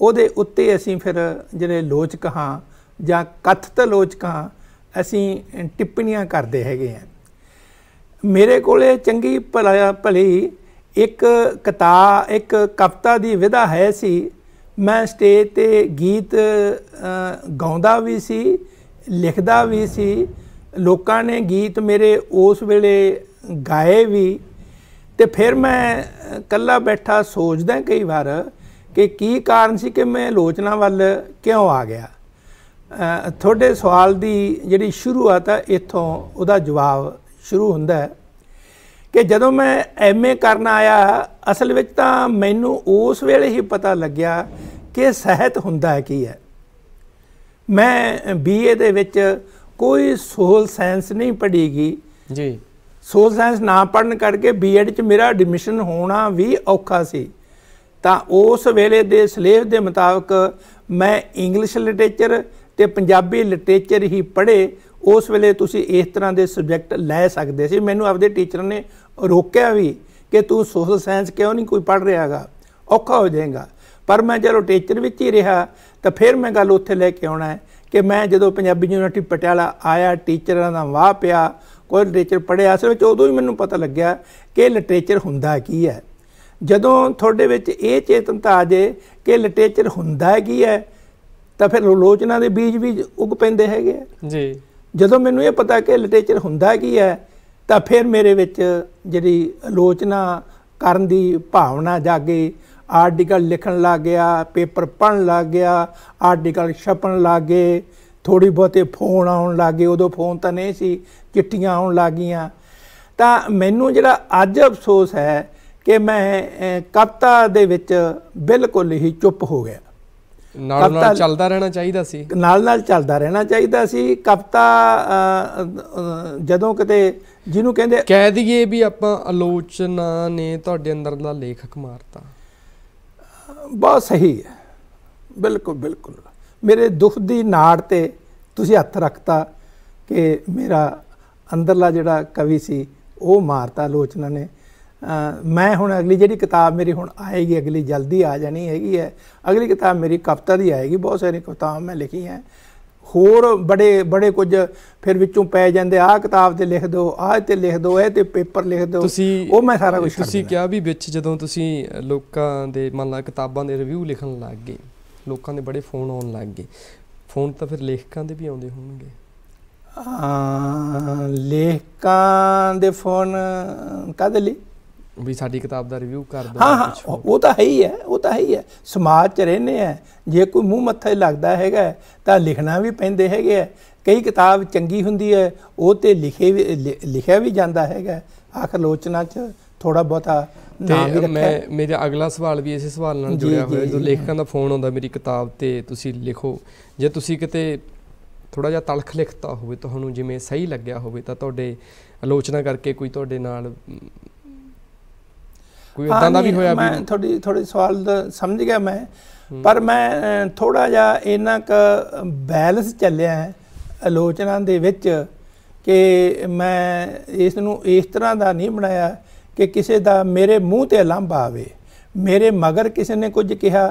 [SPEAKER 2] ਉਹਦੇ ਉੱਤੇ ਅਸੀਂ ਫਿਰ ਜਿਹੜੇ ਲੋਚਕ ਹਾਂ ਜਾਂ ਕਥਤ ਲੋਚਕ ਹਾਂ ਅਸੀਂ ਟਿੱਪਣੀਆਂ ਕਰਦੇ ਹੈਗੇ ਆ ਮੇਰੇ ਕੋਲੇ ਚੰਗੀ ਭਲੀ ਇੱਕ ਕਤਾ ਇੱਕ ਕਵਤਾ ਦੀ ਵਿਧਾ ਹੈ ਸੀ ਮੈਂ ਸਟੇਜ ਤੇ ਗੀਤ ਗਾਉਂਦਾ ਵੀ ਸੀ ਲਿਖਦਾ ਵੀ ਸੀ ਲੋਕਾਂ ਨੇ ਗੀਤ ਮੇਰੇ ਉਸ ਵੇਲੇ ਗਾਏ ਵੀ ਤੇ ਫਿਰ ਮੈਂ ਕੱਲਾ ਬੈਠਾ ਸੋਚਦਾ ਕਈ ਵਾਰ ਕਿ ਕੀ ਕਾਰਨ ਸੀ ਕਿ ਮੈਂ ਲੋਚਨਾ ਵੱਲ ਕਿਉਂ ਆ ਗਿਆ ਤੁਹਾਡੇ ਸਵਾਲ ਦੀ ਜਿਹੜੀ ਸ਼ੁਰੂਆਤ ਆ ਇੱਥੋਂ ਉਹਦਾ ਜਵਾਬ ਸ਼ੁਰੂ ਹੁੰਦਾ ਹੈ ਕਿ ਜਦੋਂ ਮੈਂ ਐਮਏ ਕਰਨ ਆਇਆ ਅਸਲ ਵਿੱਚ ਤਾਂ ਮੈਨੂੰ ਉਸ ਵੇਲੇ ਹੀ ਪਤਾ ਲੱਗਿਆ ਕਿ ਸਹਿਤ ਹੁੰਦਾ ਕੀ ਹੈ ਮੈਂ ਬੀਏ ਦੇ ਵਿੱਚ ਕੋਈ ਸੋਲ ਸਾਇੰਸ ਨਹੀਂ ਪੜੀਗੀ ਜੀ ਸੋਲ ਸਾਇੰਸ ਨਾ ਪੜਨ ਕਰਕੇ ਬੀਐਡ ਚ ਮੇਰਾ ਐਡਮਿਸ਼ਨ ਹੋਣਾ ਵੀ ਔਖਾ ਸੀ ਤਾਂ ਉਸ ਵੇਲੇ ਦੇ ਸਿਲੇਬਸ ਦੇ ਮੁਤਾਬਕ ਮੈਂ ਇੰਗਲਿਸ਼ ਲਿਟਰੇਚਰ ਤੇ ਪੰਜਾਬੀ ਲਿਟਰੇਚਰ ਹੀ ਪੜ੍ਹੇ ਉਸ ਵੇਲੇ ਤੁਸੀਂ ਇਸ ਤਰ੍ਹਾਂ ਦੇ ਸਬਜੈਕਟ ਲੈ ਸਕਦੇ ਸੀ ਮੈਨੂੰ ਆਪਦੇ ਟੀਚਰ ਨੇ ਰੋਕਿਆ ਵੀ ਕਿ ਤੂੰ ਸੋਸ਼ਲ ਸਾਇੰਸ ਕਿਉਂ ਨਹੀਂ ਕੋਈ ਪੜ ਰਿਹਾਗਾ ਔਖਾ ਹੋ ਜਾਏਗਾ ਪਰ ਮੈਂ ਜਦੋਂ ਟੀਚਰ ਵਿੱਚ ਹੀ ਰਿਹਾ ਤਾਂ ਫਿਰ ਮੈਂ ਗੱਲ ਉੱਥੇ ਲੈ ਕੇ ਆਉਣਾ ਕਿ ਮੈਂ ਜਦੋਂ ਪੰਜਾਬੀ ਯੂਨੀਵਰਸਿਟੀ ਪਟਿਆਲਾ ਆਇਆ ਟੀਚਰਾਂ ਦਾ ਵਾਹ ਪਿਆ ਕੋਈ ਲਿਟਰੇਚਰ ਪੜਿਆ ਸੀ ਵਿੱਚ ਉਦੋਂ ਹੀ ਮੈਨੂੰ ਪਤਾ ਲੱਗਿਆ ਕਿ ਲਿਟਰੇਚਰ ਹੁੰਦਾ ਕੀ ਹੈ ਜਦੋਂ ਤੁਹਾਡੇ ਵਿੱਚ ਇਹ ਚੇਤਨਤਾ ਆ ਜੇ ਕਿ ਲਿਟਰੇਚਰ ਹੁੰਦਾ ਕੀ ਹੈ ਤਾਂ ਫਿਰ ਲੋਚਨਾ ਦੇ ਬੀਜ ਵੀ ਉਗ ਪੈਂਦੇ ਹੈਗੇ ਜੀ ਜਦੋਂ ਮੈਨੂੰ ਇਹ ਪਤਾ ਕਿ ਲਿਟਰੇਚਰ ਹੁੰਦਾ ਕੀ ਹੈ ਤਾਂ ਫਿਰ ਮੇਰੇ ਵਿੱਚ ਜਿਹੜੀ ਆਲੋਚਨਾ ਕਰਨ ਦੀ ਭਾਵਨਾ ਜਾਗੇ ਆਰਟੀਕਲ ਲਿਖਣ ਲੱਗ ਗਿਆ ਪੇਪਰ ਪੜਨ ਲੱਗ ਗਿਆ ਆਰਟੀਕਲ ਛਪਣ ਲੱਗੇ ਥੋੜੀ ਬਹੁਤੇ ਫੋਨ ਆਉਣ ਲੱਗੇ ਉਦੋਂ ਫੋਨ ਤਾਂ ਨਹੀਂ ਸੀ ਚਿੱਠੀਆਂ ਆਉਣ ਲੱਗੀਆਂ ਤਾਂ ਮੈਨੂੰ ਜਿਹੜਾ ਅੱਜ ਅਫਸੋਸ ਹੈ ਕਿ ਮੈਂ ਕਵਤਾ ਦੇ ਵਿੱਚ ਬਿਲਕੁਲ ਹੀ ਚੁੱਪ ਹੋ ਗਿਆ
[SPEAKER 1] ਨਾਲ ਨਾਲ ਚੱਲਦਾ ਰਹਿਣਾ ਚਾਹੀਦਾ ਸੀ
[SPEAKER 2] ਨਾਲ ਨਾਲ ਚੱਲਦਾ ਰਹਿਣਾ ਚਾਹੀਦਾ ਸੀ ਕਪਤਾ
[SPEAKER 1] ਜਦੋਂ ਕਿਤੇ ਜਿਹਨੂੰ ਕਹਿੰਦੇ ਕਹਿ ਦਈਏ ਵੀ ਆਪਾਂ ਆਲੋਚਨਾ ਨੇ ਤੁਹਾਡੇ ਅੰਦਰ ਦਾ ਲੇਖਕ ਮਾਰਤਾ
[SPEAKER 2] ਬਹੁਤ ਸਹੀ ਹੈ ਬਿਲਕੁਲ ਬਿਲਕੁਲ ਮੇਰੇ ਦੁੱਖ ਦੀ ਨਾੜ ਤੇ ਤੁਸੀਂ ਹੱਥ ਰੱਖਤਾ ਕਿ ਮੇਰਾ ਅੰਦਰਲਾ ਜਿਹੜਾ ਕਵੀ ਸੀ ਉਹ ਮਾਰਤਾ ਆਲੋਚਨਾ ਨੇ ਮੈਂ ਹੁਣ ਅਗਲੀ ਜਿਹੜੀ ਕਿਤਾਬ ਮੇਰੀ ਹੁਣ ਆਏਗੀ ਅਗਲੀ ਜਲਦੀ ਆ ਜਾਣੀ ਹੈਗੀ ਹੈ ਅਗਲੀ ਕਿਤਾਬ ਮੇਰੀ ਕਵਤਾ ਦੀ ਆਏਗੀ ਬਹੁਤ ਸਾਰੀ ਕਵਿਤਾਵਾਂ ਮੈਂ ਲਿਖੀਆਂ ਹੋਰ ਬੜੇ ਬੜੇ ਕੁਝ ਫਿਰ ਵਿੱਚੋਂ ਪੈ ਜਾਂਦੇ ਆ ਕਿਤਾਬ ਤੇ ਲਿਖ ਦਿਓ ਆਹ ਤੇ ਲਿਖ ਦਿਓ ਇਹ ਤੇ ਪੇਪਰ ਲਿਖ ਦਿਓ ਉਹ ਮੈਂ ਸਾਰਾ ਕੁਝ ਤੁਸੀਂ ਕਿਹਾ
[SPEAKER 1] ਵੀ ਵਿੱਚ ਜਦੋਂ ਤੁਸੀਂ ਲੋਕਾਂ ਦੇ ਮੰਨ ਲਾ ਕਿਤਾਬਾਂ ਦੇ ਰਿਵਿਊ ਲਿਖਣ ਲੱਗ ਗਏ ਲੋਕਾਂ ਦੇ ਬੜੇ ਫੋਨ ਆਉਣ ਲੱਗ ਗਏ ਫੋਨ ਤਾਂ ਫਿਰ ਲੇਖਕਾਂ ਦੇ ਵੀ ਆਉਂਦੇ ਹੋਣਗੇ ਆ ਲੇਖਕਾਂ ਦੇ ਫੋਨ ਕਾਦੇ ਲਈ
[SPEAKER 2] ਵੀ ਸਾਡੀ ਕਿਤਾਬ ਦਾ ਰਿਵਿਊ ਕਰ ਦੋ ਹਾਂ ਹਾਂ ਉਹ ਤਾਂ ਹੈ ਹੀ ਹੈ ਉਹ ਤਾਂ ਹੈ ਹੀ ਹੈ ਸਮਾਜ 'ਚ ਰਹਿੰਦੇ ਆ ਜੇ ਕੋਈ ਮੂੰਹ ਮੱਥੇ ਲੱਗਦਾ ਹੈਗਾ ਤਾਂ ਲਿਖਣਾ ਵੀ ਪੈਂਦੇ ਹੈਗੇ ਆ ਕਈ ਕਿਤਾਬ ਚੰਗੀ ਹੁੰਦੀ ਹੈ ਉਹ ਤੇ ਲਿਖੇ ਲਿਖਿਆ ਵੀ ਜਾਂਦਾ ਹੈਗਾ ਆਖਰ ਲੋਚਨਾ 'ਚ ਥੋੜਾ ਬਹੁਤਾ ਤੇ ਮੈਂ
[SPEAKER 1] ਮੇਰਾ ਅਗਲਾ ਸਵਾਲ ਵੀ ਇਸੇ ਸਵਾਲ ਨਾਲ ਜੁੜਿਆ ਹੋਇਆ ਜਦੋਂ ਲੇਖਕਾਂ ਦਾ ਫੋਨ ਆਉਂਦਾ ਮੇਰੀ ਕਿਤਾਬ ਤੇ ਤੁਸੀਂ ਲਿਖੋ ਜੇ ਤੁਸੀਂ ਕਿਤੇ ਥੋੜਾ ਜਿਹਾ ਤਲਖ ਲਿਖਤਾ ਹੋਵੇ ਤੁਹਾਨੂੰ ਜਿਵੇਂ ਸਹੀ ਲੱਗਿਆ ਹੋਵੇ ਤਾਂ ਤੁਹਾਡੇ ਆਲੋਚਨਾ ਕਰਕੇ ਕੋਈ ਤੁਹਾਡੇ ਨਾਲ ਕੋਈ ਉਦਾਂ ਦਾ ਵੀ ਹੋਇਆ ਵੀ ਮੈਂ
[SPEAKER 2] ਥੋੜੀ ਥੋੜੀ ਸਵਾਲ ਸਮਝ ਗਿਆ ਮੈਂ ਪਰ ਮੈਂ ਥੋੜਾ ਜਿਹਾ ਇਹਨਾਂ ਕ ਬੈਲੈਂਸ ਚੱਲਿਆ ਹੈ ਆਲੋਚਨਾ ਦੇ ਵਿੱਚ ਕਿ ਮੈਂ ਇਸ ਨੂੰ ਇਸ ਤਰ੍ਹਾਂ ਦਾ ਨਹੀਂ ਬਣਾਇਆ ਕਿ ਕਿਸੇ ਦਾ ਮੇਰੇ ਮੂੰਹ ਤੇ ਲੰਬ ਆਵੇ ਮੇਰੇ ਮਗਰ ਕਿਸੇ ਨੇ ਕੁਝ ਕਿਹਾ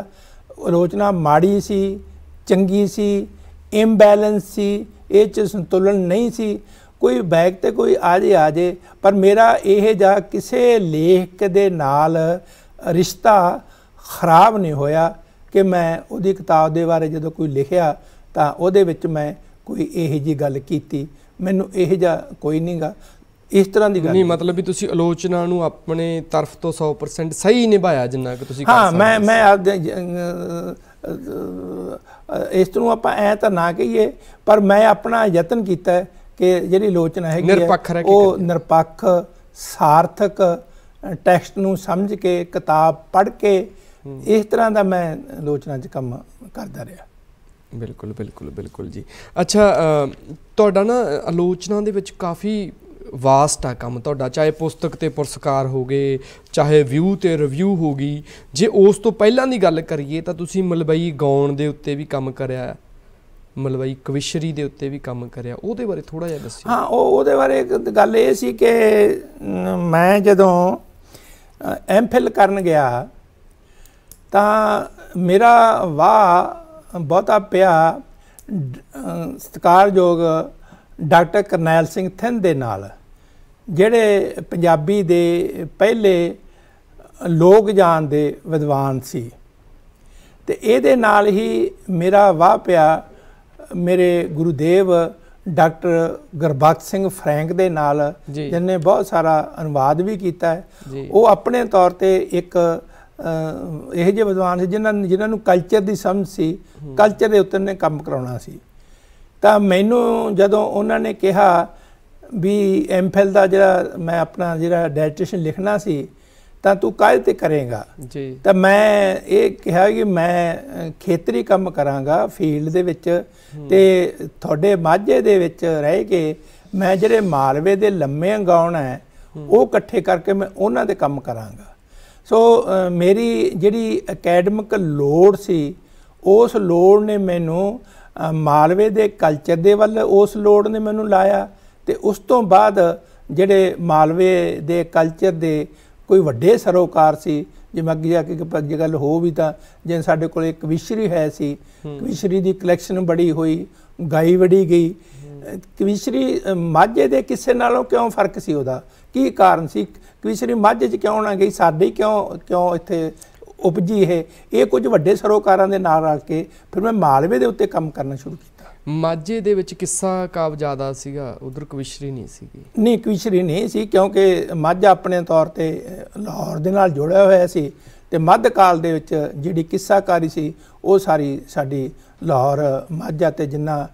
[SPEAKER 2] ਆਲੋਚਨਾ ਮਾੜੀ ਸੀ ਚੰਗੀ ਸੀ ਇੰਬੈਲੈਂਸ ਸੀ ਇਹ ਚ ਸੰਤੁਲਨ ਨਹੀਂ ਸੀ ਕੋਈ ਬੈਗ ਤੇ ਕੋਈ ਆ ਜੇ ਆ ਜੇ ਪਰ ਮੇਰਾ ਇਹ ਜਾਂ ਕਿਸੇ ਲੇਖਕ ਦੇ ਨਾਲ ਰਿਸ਼ਤਾ ਖਰਾਬ ਨਹੀਂ ਹੋਇਆ ਕਿ ਮੈਂ ਉਹਦੀ ਕਿਤਾਬ ਦੇ ਬਾਰੇ ਜਦੋਂ ਕੋਈ ਲਿਖਿਆ ਤਾਂ ਉਹਦੇ ਵਿੱਚ ਮੈਂ ਕੋਈ ਇਹੋ ਜੀ ਗੱਲ ਕੀਤੀ ਮੈਨੂੰ ਇਹ ਜਾਂ ਕੋਈ ਨਹੀਂਗਾ ਇਸ
[SPEAKER 1] ਤਰ੍ਹਾਂ ਦੀ ਗੱਲ ਨਹੀਂ ਮਤਲਬ ਵੀ ਤੁਸੀਂ ਆਲੋਚਨਾ ਨੂੰ ਆਪਣੇ ਤਰਫ ਤੋਂ 100% ਸਹੀ ਨਿਭਾਇਆ ਜਿੰਨਾ ਕਿ ਤੁਸੀਂ ਕਰ ਸਕਦੇ ਹਾਂ ਮੈਂ ਮੈਂ
[SPEAKER 2] ਆਪ ਇਸ ਨੂੰ ਆਪਾਂ ਐ ਤਾਂ ਨਾ ਕਹੀਏ ਪਰ ਮੈਂ ਆਪਣਾ ਯਤਨ ਕੀਤਾ ਕਿ ਜਿਹੜੀ ਲੋਚਨਾ ਹੈਗੀ ਹੈ ਉਹ ਨਿਰਪੱਖ ਸਾਰਥਕ ਟੈਕਸਟ ਨੂੰ ਸਮਝ ਕੇ ਕਿਤਾਬ ਪੜ੍ਹ ਕੇ ਇਸ ਤਰ੍ਹਾਂ ਦਾ ਮੈਂ ਲੋਚਨਾ 'ਚ ਕੰਮ ਕਰਦਾ ਰਿਹਾ
[SPEAKER 1] ਬਿਲਕੁਲ ਬਿਲਕੁਲ ਬਿਲਕੁਲ ਜੀ ਅੱਛਾ ਤੁਹਾਡਾ ਨਾ ਆਲੋਚਨਾ ਦੇ ਵਿੱਚ ਕਾਫੀ ਵਾਸਟ ਆ ਕੰਮ ਤੁਹਾਡਾ ਚਾਹੇ ਪੁਸਤਕ ਤੇ ਪੁਰਸਕਾਰ ਹੋਗੇ ਚਾਹੇ ਵਿਊ ਤੇ ਰਿਵਿਊ ਹੋਗੀ ਜੇ ਉਸ ਤੋਂ ਪਹਿਲਾਂ ਦੀ ਗੱਲ ਕਰੀਏ ਤਾਂ ਤੁਸੀਂ ਮਲਬਈ ਗਾਉਣ ਦੇ ਉੱਤੇ ਵੀ ਕੰਮ ਕਰਿਆ ਮਲਵਈ ਕਵਿਸ਼ਰੀ ਦੇ ਉੱਤੇ ਵੀ ਕੰਮ ਕਰਿਆ ਉਹਦੇ ਬਾਰੇ ਥੋੜਾ
[SPEAKER 2] ਜਿਹਾ ਦੱਸਿਓ ਹਾਂ ਉਹ ਉਹਦੇ ਬਾਰੇ ਗੱਲ ਇਹ ਸੀ ਕਿ
[SPEAKER 1] ਮੈਂ ਜਦੋਂ
[SPEAKER 2] ਐਮਫਿਲ ਕਰਨ ਗਿਆ ਤਾਂ ਮੇਰਾ ਵਾ ਬਹੁਤਾ ਪਿਆ ਸਤਕਾਰਯੋਗ ਡਾਕਟਰ ਕਰਨੈਲ ਸਿੰਘ ਥਿੰਨ ਦੇ ਨਾਲ ਜਿਹੜੇ ਪੰਜਾਬੀ ਦੇ ਪਹਿਲੇ ਲੋਕ ਜਾਣ ਦੇ ਵਿਦਵਾਨ ਸੀ ਤੇ ਇਹਦੇ ਨਾਲ ਹੀ ਮੇਰਾ ਵਾ ਪਿਆ ਮੇਰੇ ਗੁਰੂਦੇਵ ਡਾਕਟਰ ਗਰਬਖਤ ਸਿੰਘ ਫਰੈਂਕ ਦੇ ਨਾਲ ਜਿਨਨੇ ਬਹੁਤ ਸਾਰਾ ਅਨੁਵਾਦ ਵੀ ਕੀਤਾ ਹੈ ਉਹ ਆਪਣੇ ਤੌਰ ਤੇ ਇੱਕ ਇਹ ਜਿਹੇ ਵਿਦਵਾਨ ਸੀ ਜਿਨ੍ਹਾਂ ਜਿਨ੍ਹਾਂ ਨੂੰ ਕਲਚਰ ਦੀ ਸਮਝ ਸੀ ਕਲਚਰ ਦੇ ਉੱਤੇ ਨੇ ਕੰਮ ਕਰਾਉਣਾ ਸੀ ਤਾਂ ਮੈਨੂੰ ਜਦੋਂ ਉਹਨਾਂ ਨੇ ਕਿਹਾ ਵੀ ਐਮਫਿਲ ਦਾ ਜਿਹੜਾ ਮੈਂ ਆਪਣਾ ਜਿਹੜਾ ਡੈਟੇਸ਼ਨ ਲਿਖਣਾ ਸੀ ਤਾਂ ਤੂੰ ਕਾਹਦੇ ਤੇ ਕਰੇਗਾ ਜੀ ਤਾਂ ਮੈਂ ਇਹ ਕਿਹਾ ਕਿ ਮੈਂ ਖੇਤਰੀ ਕੰਮ ਕਰਾਂਗਾ ਫੀਲਡ ਦੇ ਵਿੱਚ ਤੇ ਤੁਹਾਡੇ ਮਾਝੇ ਦੇ ਵਿੱਚ ਰਹਿ ਕੇ ਮੈਂ ਜਿਹੜੇ ਮਾਲਵੇ ਦੇ ਲੰਮੇ ਗਾਉਣ ਹੈ ਉਹ ਇਕੱਠੇ ਕਰਕੇ ਮੈਂ ਉਹਨਾਂ ਦੇ ਕੰਮ ਕਰਾਂਗਾ ਸੋ ਮੇਰੀ ਜਿਹੜੀ ਅਕੈਡਮਿਕ ਲੋੜ ਸੀ ਉਸ ਲੋੜ ਨੇ ਮੈਨੂੰ ਮਾਲਵੇ ਦੇ ਕਲਚਰ ਦੇ ਵੱਲ ਉਸ ਲੋੜ ਨੇ ਮੈਨੂੰ ਲਾਇਆ ਤੇ ਉਸ ਤੋਂ ਬਾਅਦ ਜਿਹੜੇ ਮਾਲਵੇ ਦੇ ਕਲਚਰ ਦੇ ਕੋਈ ਵੱਡੇ ਸਰੋਕਾਰ ਸੀ ਜਿਵੇਂ ਅੱਗੇ ਜਾ ਕੇ ਅੱਗੇ ਗੱਲ ਹੋ ਵੀ ਤਾਂ ਜੇ ਸਾਡੇ ਕੋਲ ਇੱਕ ਵਿਸ਼ਰੀ ਹੈ ਸੀ ਵਿਸ਼ਰੀ ਦੀ ਕਲੈਕਸ਼ਨ ਬੜੀ ਹੋਈ ਗਾਈ ਵੜੀ ਗਈ ਕਵਿਸ਼ਰੀ ਮਾਝੇ ਦੇ ਕਿਸੇ ਨਾਲੋਂ ਕਿਉਂ ਫਰਕ ਸੀ ਉਹਦਾ ਕੀ ਕਾਰਨ ਸੀ ਕਵਿਸ਼ਰੀ ਮਾਝੇ 'ਚ ਕਿਉਂ ਨਾ ਗਈ ਸਾਡੇ ਕਿਉਂ ਕਿਉਂ ਇੱਥੇ ਉਪਜੀ ਹੈ ਇਹ ਕੁਝ ਵੱਡੇ ਸਰੋਕਾਰਾਂ ਦੇ ਨਾਲ ਰਲ ਕੇ ਫਿਰ ਮੈਂ ਮਾਲਵੇ ਦੇ ਉੱਤੇ ਕੰਮ
[SPEAKER 1] ਕਰਨਾ ਸ਼ੁਰੂ ਕੀਤਾ ਮਾਝੇ ਦੇ ਵਿੱਚ ਕਿੱਸਾ ਕਾਬ ਜ਼ਿਆਦਾ ਸੀਗਾ ਉਧਰ ਕਵਿਸ਼ਰੀ ਨਹੀਂ ਸੀਗੀ
[SPEAKER 2] ਨਹੀਂ ਕਵਿਸ਼ਰੀ ਨਹੀਂ ਸੀ ਕਿਉਂਕਿ ਮਾਝਾ ਆਪਣੇ ਤੌਰ ਤੇ ਲਾਹੌਰ ਦੇ ਨਾਲ ਜੁੜਿਆ ਹੋਇਆ ਸੀ ਤੇ ਮੱਧਕਾਲ ਦੇ ਵਿੱਚ ਜਿਹੜੀ ਕਿੱਸਾਕਾਰੀ ਸੀ ਉਹ ਸਾਰੀ ਸਾਡੀ ਲਾਹੌਰ ਮਾਝਾ ਤੇ ਜਿੰਨਾ